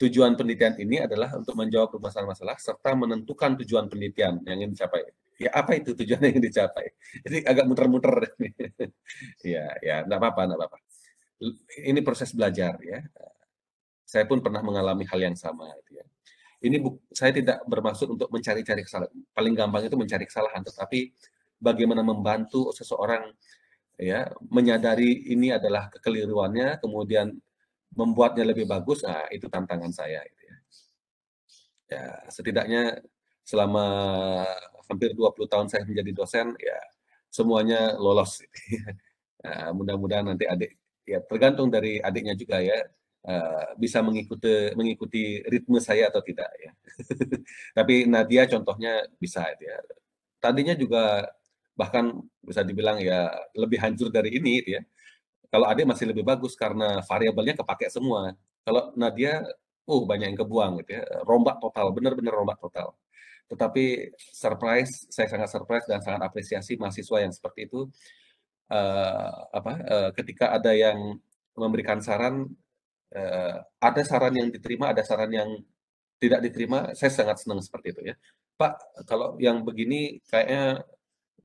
tujuan penelitian ini adalah untuk menjawab rumusan masalah serta menentukan tujuan penelitian yang ingin dicapai ya apa itu tujuan yang ingin dicapai jadi agak muter-muter ya ya tidak apa-apa tidak apa-apa ini proses belajar ya saya pun pernah mengalami hal yang sama gitu ya ini saya tidak bermaksud untuk mencari-cari kesalahan. Paling gampang itu mencari kesalahan, tetapi bagaimana membantu seseorang ya menyadari ini adalah kekeliruannya, kemudian membuatnya lebih bagus, nah itu tantangan saya. Gitu ya. ya. setidaknya selama hampir 20 tahun saya menjadi dosen, ya semuanya lolos. Gitu ya. Nah, mudah-mudahan nanti adik ya tergantung dari adiknya juga ya uh, bisa mengikuti mengikuti ritme saya atau tidak ya. Tapi Nadia contohnya bisa ya. Tadinya juga bahkan bisa dibilang ya lebih hancur dari ini ya. Kalau Ade masih lebih bagus karena variabelnya kepakai semua. Kalau Nadia uh banyak yang kebuang gitu ya. Rombak total, benar-benar rombak total. Tetapi surprise, saya sangat surprise dan sangat apresiasi mahasiswa yang seperti itu. Uh, apa uh, ketika ada yang memberikan saran eh, ada saran yang diterima, ada saran yang tidak diterima, saya sangat senang seperti itu ya. Pak, kalau yang begini kayaknya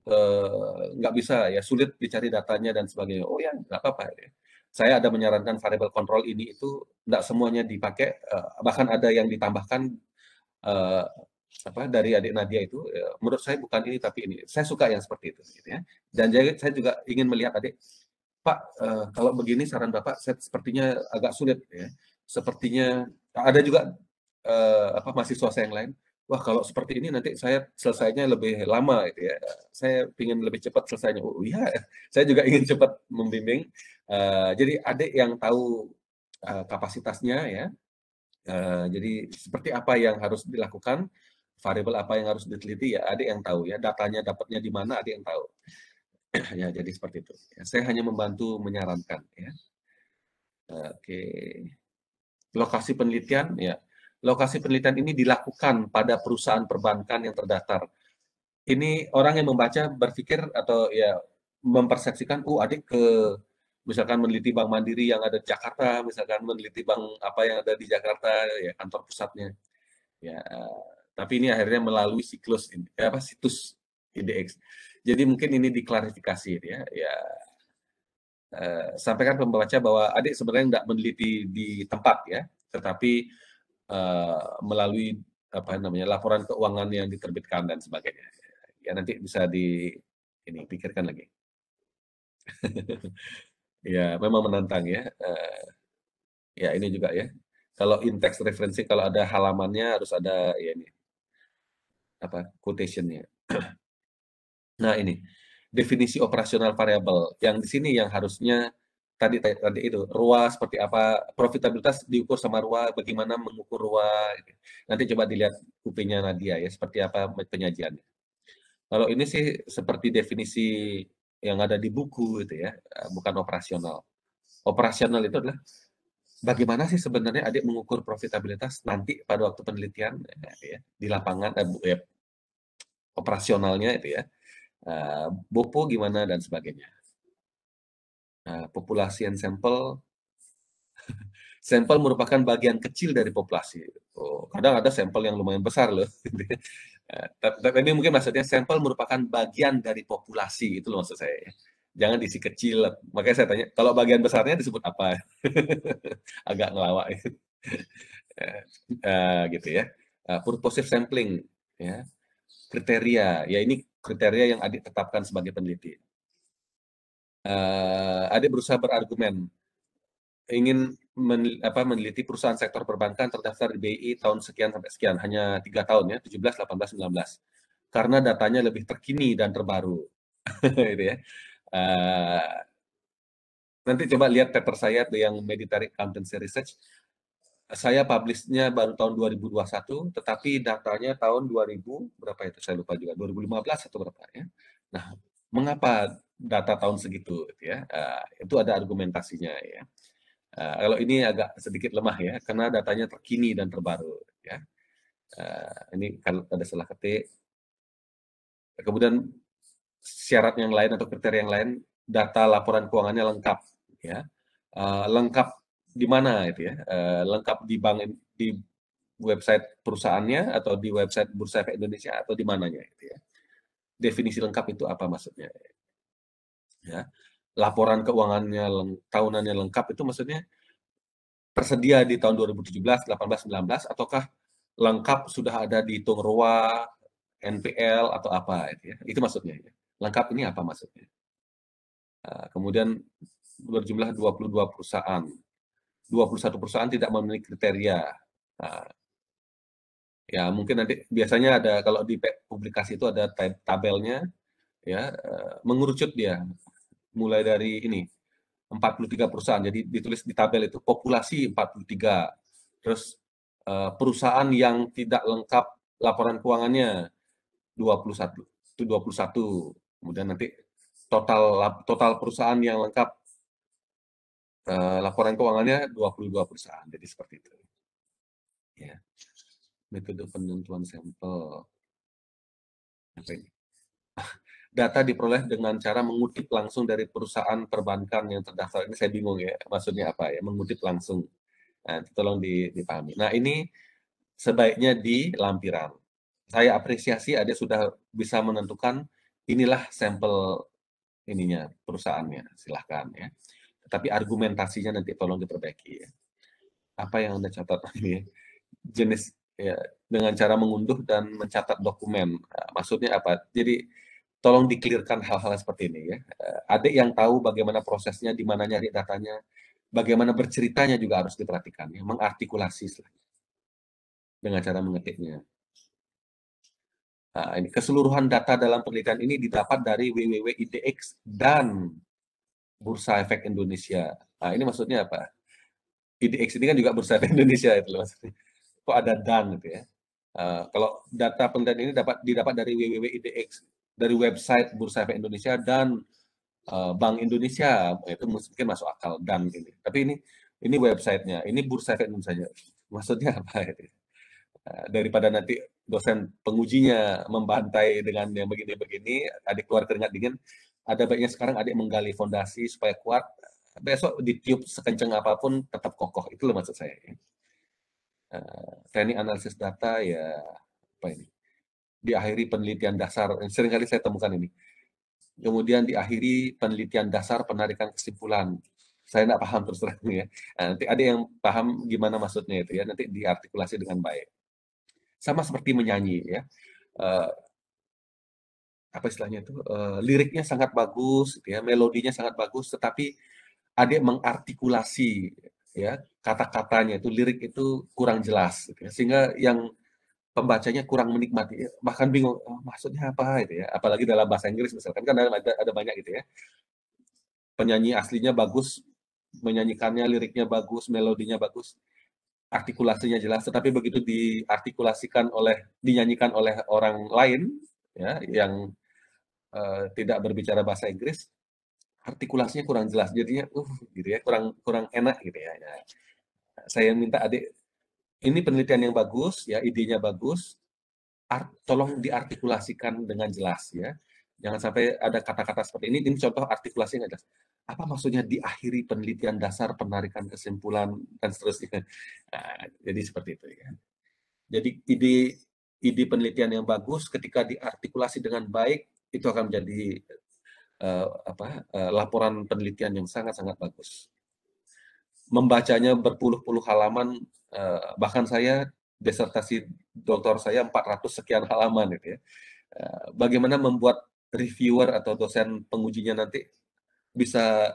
eh, nggak bisa ya, sulit dicari datanya dan sebagainya. Oh ya, nggak apa-apa. Ya. Saya ada menyarankan variable control ini itu nggak semuanya dipakai, eh, bahkan ada yang ditambahkan eh, apa dari adik Nadia itu eh, menurut saya bukan ini tapi ini saya suka yang seperti itu gitu ya dan saya juga ingin melihat adik Pak, uh, kalau begini saran Bapak, saya sepertinya agak sulit ya. Sepertinya ada juga uh, apa mahasiswa saya yang lain. Wah kalau seperti ini nanti saya selesainya lebih lama gitu ya. Saya ingin lebih cepat selesainya. Oh iya, saya juga ingin cepat membimbing. Uh, jadi adik yang tahu uh, kapasitasnya ya. Uh, jadi seperti apa yang harus dilakukan, variabel apa yang harus diteliti ya adik yang tahu ya. Datanya dapatnya di mana adik yang tahu ya, jadi seperti itu. Ya, saya hanya membantu menyarankan. Ya. Oke. Lokasi penelitian, ya. Lokasi penelitian ini dilakukan pada perusahaan perbankan yang terdaftar. Ini orang yang membaca berpikir atau ya mempersepsikan, uh adik ke misalkan meneliti Bank Mandiri yang ada di Jakarta, misalkan meneliti bank apa yang ada di Jakarta, ya kantor pusatnya. Ya, tapi ini akhirnya melalui siklus eh, apa situs IDX. Jadi mungkin ini diklarifikasi ya. Ya eh, sampaikan pembaca bahwa adik sebenarnya tidak meneliti di tempat ya, tetapi uh, melalui apa namanya laporan keuangan yang diterbitkan dan sebagainya. Ya nanti bisa di ini pikirkan lagi. ya memang menantang ya. Uh, ya ini juga ya. Kalau indeks referensi kalau ada halamannya harus ada ya ini apa quotationnya. Nah ini definisi operasional variabel yang di sini yang harusnya tadi tadi itu ruas seperti apa profitabilitas diukur sama ruas bagaimana mengukur ruas gitu. nanti coba dilihat kupingnya Nadia ya seperti apa penyajiannya kalau ini sih seperti definisi yang ada di buku itu ya eh, bukan operasional operasional itu adalah bagaimana sih sebenarnya adik mengukur profitabilitas nanti pada waktu penelitian eh, ya, di lapangan eh, ya, operasionalnya itu ya Eh, bopo gimana dan sebagainya. Uh, populasi sampel sampel merupakan bagian kecil dari populasi. Oh, kadang ada sampel yang lumayan besar loh. Eh, tapi mungkin maksudnya sampel merupakan bagian dari populasi itu loh maksud saya. Jangan diisi kecil. Makanya saya tanya, kalau bagian besarnya disebut apa? Agak ngelawak. uh, gitu ya. Uh, purposive sampling ya kriteria. Ya ini kriteria yang adik tetapkan sebagai peneliti. Uh, adik berusaha berargumen ingin men, apa, meneliti perusahaan sektor perbankan terdaftar di BI tahun sekian sampai sekian, hanya tiga tahun ya, 17, 18, 19. Karena datanya lebih terkini dan terbaru. gitu ya. Uh, nanti coba lihat paper saya yang Meditary Accountancy Research saya publishnya baru tahun 2021, tetapi datanya tahun 2000 berapa itu saya lupa juga 2015 atau berapa ya. Nah, mengapa data tahun segitu gitu ya? Uh, itu ada argumentasinya ya. Uh, kalau ini agak sedikit lemah ya, karena datanya terkini dan terbaru ya. Uh, ini kalau ada salah ketik. Kemudian syarat yang lain atau kriteria yang lain, data laporan keuangannya lengkap ya. Uh, lengkap di mana itu ya uh, lengkap di bank di website perusahaannya atau di website Bursa Efek Indonesia atau di mananya itu ya definisi lengkap itu apa maksudnya ya laporan keuangannya leng, tahunannya lengkap itu maksudnya tersedia di tahun 2017, 18, 19 ataukah lengkap sudah ada di Tungroa, NPL atau apa itu ya. Itu maksudnya ya. Lengkap ini apa maksudnya? Uh, kemudian berjumlah 22 perusahaan 21 perusahaan tidak memenuhi kriteria. Nah, ya mungkin nanti biasanya ada kalau di publikasi itu ada tabelnya ya eh, mengerucut dia mulai dari ini 43 perusahaan. Jadi ditulis di tabel itu populasi 43. Terus eh, perusahaan yang tidak lengkap laporan keuangannya 21. Itu 21. Kemudian nanti total total perusahaan yang lengkap Eh, laporan keuangannya 22 perusahaan. Jadi seperti itu. Ya. Metode penentuan sampel. Apa ini? Data diperoleh dengan cara mengutip langsung dari perusahaan perbankan yang terdaftar. Ini saya bingung ya, maksudnya apa ya? Mengutip langsung. Nah, tolong dipahami. Nah, ini sebaiknya di lampiran. Saya apresiasi ada sudah bisa menentukan inilah sampel ininya perusahaannya. Silahkan ya. Tapi argumentasinya nanti tolong diperbaiki ya. Apa yang Anda catat ini? Ya? Jenis ya dengan cara mengunduh dan mencatat dokumen. Nah, maksudnya apa? Jadi tolong dikelirkan hal-hal seperti ini ya. Eh, adik yang tahu bagaimana prosesnya, di mana nyari datanya, bagaimana berceritanya juga harus diperhatikan ya, mengartikulasi dengan cara mengetiknya. Nah, ini keseluruhan data dalam penelitian ini didapat dari WWW dan bursa efek Indonesia. Nah, ini maksudnya apa? IDX ini kan juga bursa efek Indonesia itu loh maksudnya. Kok ada dan gitu ya. Uh, kalau data penelitian ini dapat didapat dari www.idx dari website Bursa Efek Indonesia dan uh, Bank Indonesia itu mungkin masuk akal dan ini. Tapi ini ini websitenya, ini Bursa Efek Indonesia. Maksudnya apa itu? Uh, eh, daripada nanti dosen pengujinya membantai dengan yang begini-begini, ada keluar keringat dingin, ada baiknya sekarang adik menggali fondasi supaya kuat besok ditiup sekenceng apapun tetap kokoh itu loh maksud saya uh, teknik analisis data ya apa ini diakhiri penelitian dasar eh, sering kali saya temukan ini kemudian diakhiri penelitian dasar penarikan kesimpulan saya tidak paham terus terang ya nah, nanti ada yang paham gimana maksudnya itu ya nanti diartikulasi dengan baik sama seperti menyanyi ya uh, apa istilahnya itu uh, liriknya sangat bagus gitu ya melodinya sangat bagus tetapi Ade mengartikulasi ya kata-katanya itu lirik itu kurang jelas gitu ya. sehingga yang pembacanya kurang menikmati ya, bahkan bingung oh, maksudnya apa itu ya apalagi dalam bahasa Inggris misalkan kan ada ada banyak gitu ya penyanyi aslinya bagus menyanyikannya liriknya bagus melodinya bagus artikulasinya jelas tetapi begitu diartikulasikan oleh dinyanyikan oleh orang lain ya yang uh, tidak berbicara bahasa Inggris artikulasinya kurang jelas jadinya uh gitu ya kurang kurang enak gitu ya nah, saya minta adik ini penelitian yang bagus ya idenya bagus art, tolong diartikulasikan dengan jelas ya jangan sampai ada kata-kata seperti ini ini contoh artikulasinya yang jelas apa maksudnya diakhiri penelitian dasar penarikan kesimpulan dan seterusnya nah, jadi seperti itu ya jadi ide ide penelitian yang bagus ketika diartikulasi dengan baik itu akan menjadi uh, apa uh, laporan penelitian yang sangat-sangat bagus. Membacanya berpuluh-puluh halaman uh, bahkan saya desertasi doktor saya 400 sekian halaman gitu ya. Uh, bagaimana membuat reviewer atau dosen pengujinya nanti bisa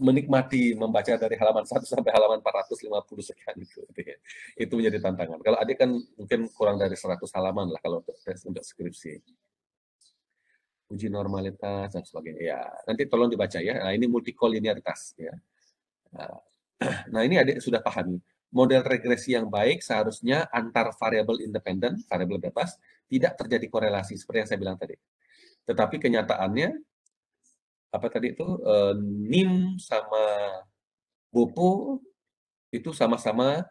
menikmati membaca dari halaman 1 sampai halaman 450 sekian itu gitu ya. itu menjadi tantangan kalau adik kan mungkin kurang dari 100 halaman lah kalau untuk tes untuk skripsi uji normalitas dan sebagainya ya nanti tolong dibaca ya nah, ini multikolinearitas ya nah, nah ini adik sudah paham model regresi yang baik seharusnya antar variabel independen variabel bebas tidak terjadi korelasi seperti yang saya bilang tadi tetapi kenyataannya apa tadi itu eh, NIM sama BOPO itu sama-sama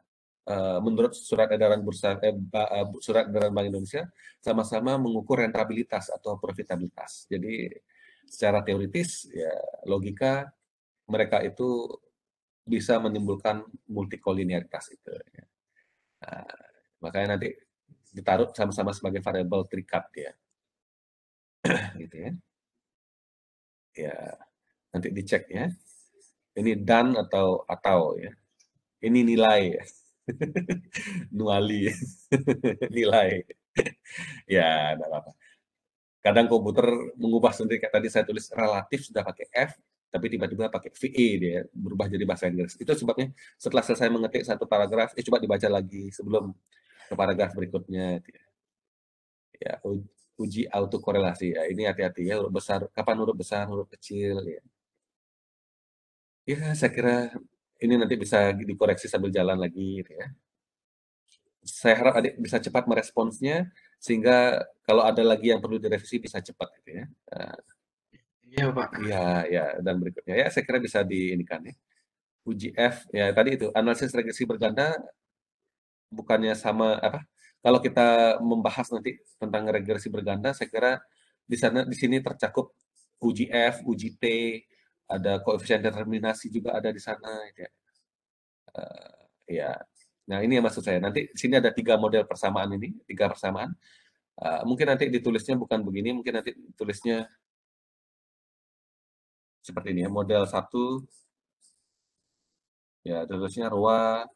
eh, menurut surat edaran bursa eh, eh surat edaran Bank Indonesia sama-sama mengukur rentabilitas atau profitabilitas. Jadi secara teoritis ya logika mereka itu bisa menimbulkan multikolinearitas itu. Ya. Nah, makanya nanti ditaruh sama-sama sebagai variabel terikat ya. gitu ya ya nanti dicek ya ini dan atau atau ya ini nilai ya. nuali nilai ya tidak apa-apa kadang komputer mengubah sendiri kayak tadi saya tulis relatif sudah pakai f tapi tiba-tiba pakai VE dia berubah jadi bahasa Inggris. Itu sebabnya setelah selesai mengetik satu paragraf, eh coba dibaca lagi sebelum ke paragraf berikutnya. Gitu ya, ya uji autokorelasi. Ya, ini hati-hati ya, huruf besar, kapan huruf besar, huruf kecil. Ya. ya, saya kira ini nanti bisa dikoreksi sambil jalan lagi. Gitu ya. Saya harap adik bisa cepat meresponsnya, sehingga kalau ada lagi yang perlu direvisi bisa cepat. Gitu ya. Iya, Pak. Iya, ya, dan berikutnya. Ya, saya kira bisa diinikan ya. Uji F, ya tadi itu, analisis regresi berganda bukannya sama apa kalau kita membahas nanti tentang regresi berganda, saya kira di sana di sini tercakup UGF, UGT, ada koefisien determinasi juga ada di sana. Gitu ya. Uh, ya, nah ini yang maksud saya. Nanti di sini ada tiga model persamaan ini, tiga persamaan. Uh, mungkin nanti ditulisnya bukan begini, mungkin nanti ditulisnya seperti ini ya. Model satu, ya terusnya ruang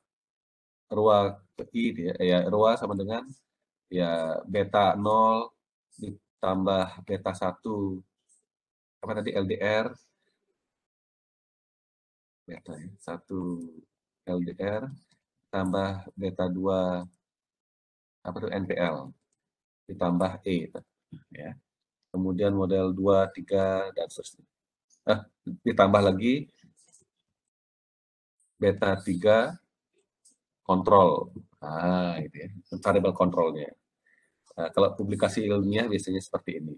ruang I dia, gitu ya. ya rua sama dengan ya beta 0 ditambah beta 1 apa tadi LDR beta ya, 1 LDR tambah beta 2 apa itu NPL ditambah E ya. Kemudian model 2, 3 dan seterusnya. Nah, ditambah lagi beta 3 kontrol, ah, gitu ya, variable kontrolnya. Nah, kalau publikasi ilmiah biasanya seperti ini,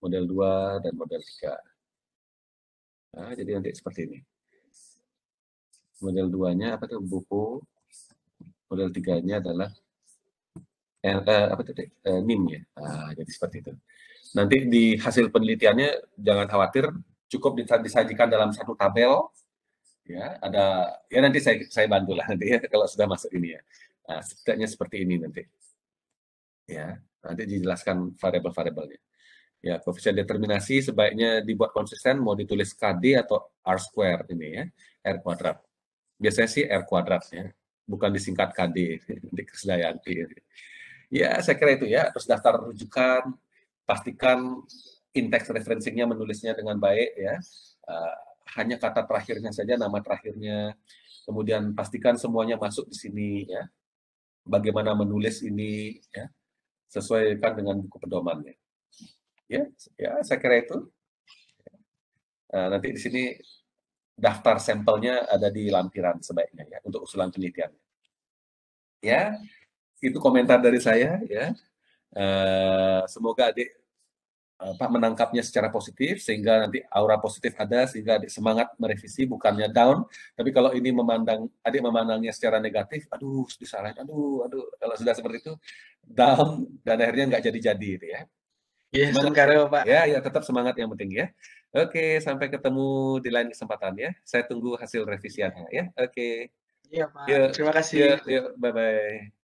model 2 dan model 3. Nah, jadi nanti seperti ini. Model 2-nya apa tuh buku, model 3-nya adalah eh, eh, apa tuh, eh, NIM ya. Nah, jadi seperti itu. Nanti di hasil penelitiannya jangan khawatir, cukup disajikan dalam satu tabel ya ada ya nanti saya saya bantulah nanti ya kalau sudah masuk ini ya nah, setidaknya seperti ini nanti ya nanti dijelaskan variabel-variabelnya ya koefisien determinasi sebaiknya dibuat konsisten mau ditulis KD atau R square ini ya R kuadrat biasanya sih R kuadrat ya bukan disingkat KD di Krisdayanti ya saya kira itu ya terus daftar rujukan pastikan indeks referensinya menulisnya dengan baik ya ah, hanya kata terakhirnya saja, nama terakhirnya. Kemudian pastikan semuanya masuk di sini ya. Bagaimana menulis ini ya. Sesuaikan dengan buku pedomannya. Ya, ya saya kira itu. Nah, nanti di sini daftar sampelnya ada di lampiran sebaiknya ya untuk usulan penelitiannya. Ya, itu komentar dari saya ya. Uh, semoga adik Pak menangkapnya secara positif sehingga nanti aura positif ada sehingga adik semangat merevisi bukannya down tapi kalau ini memandang adik memandangnya secara negatif aduh disalahin aduh aduh kalau sudah seperti itu down dan akhirnya nggak jadi-jadi gitu ya Yes, iya, semangat, ya, Pak. Ya, ya tetap semangat yang penting ya. Oke, sampai ketemu di lain kesempatan ya. Saya tunggu hasil revisiannya ya. Oke. Iya, Pak. Yuk, Terima kasih. ya yuk. Bye-bye.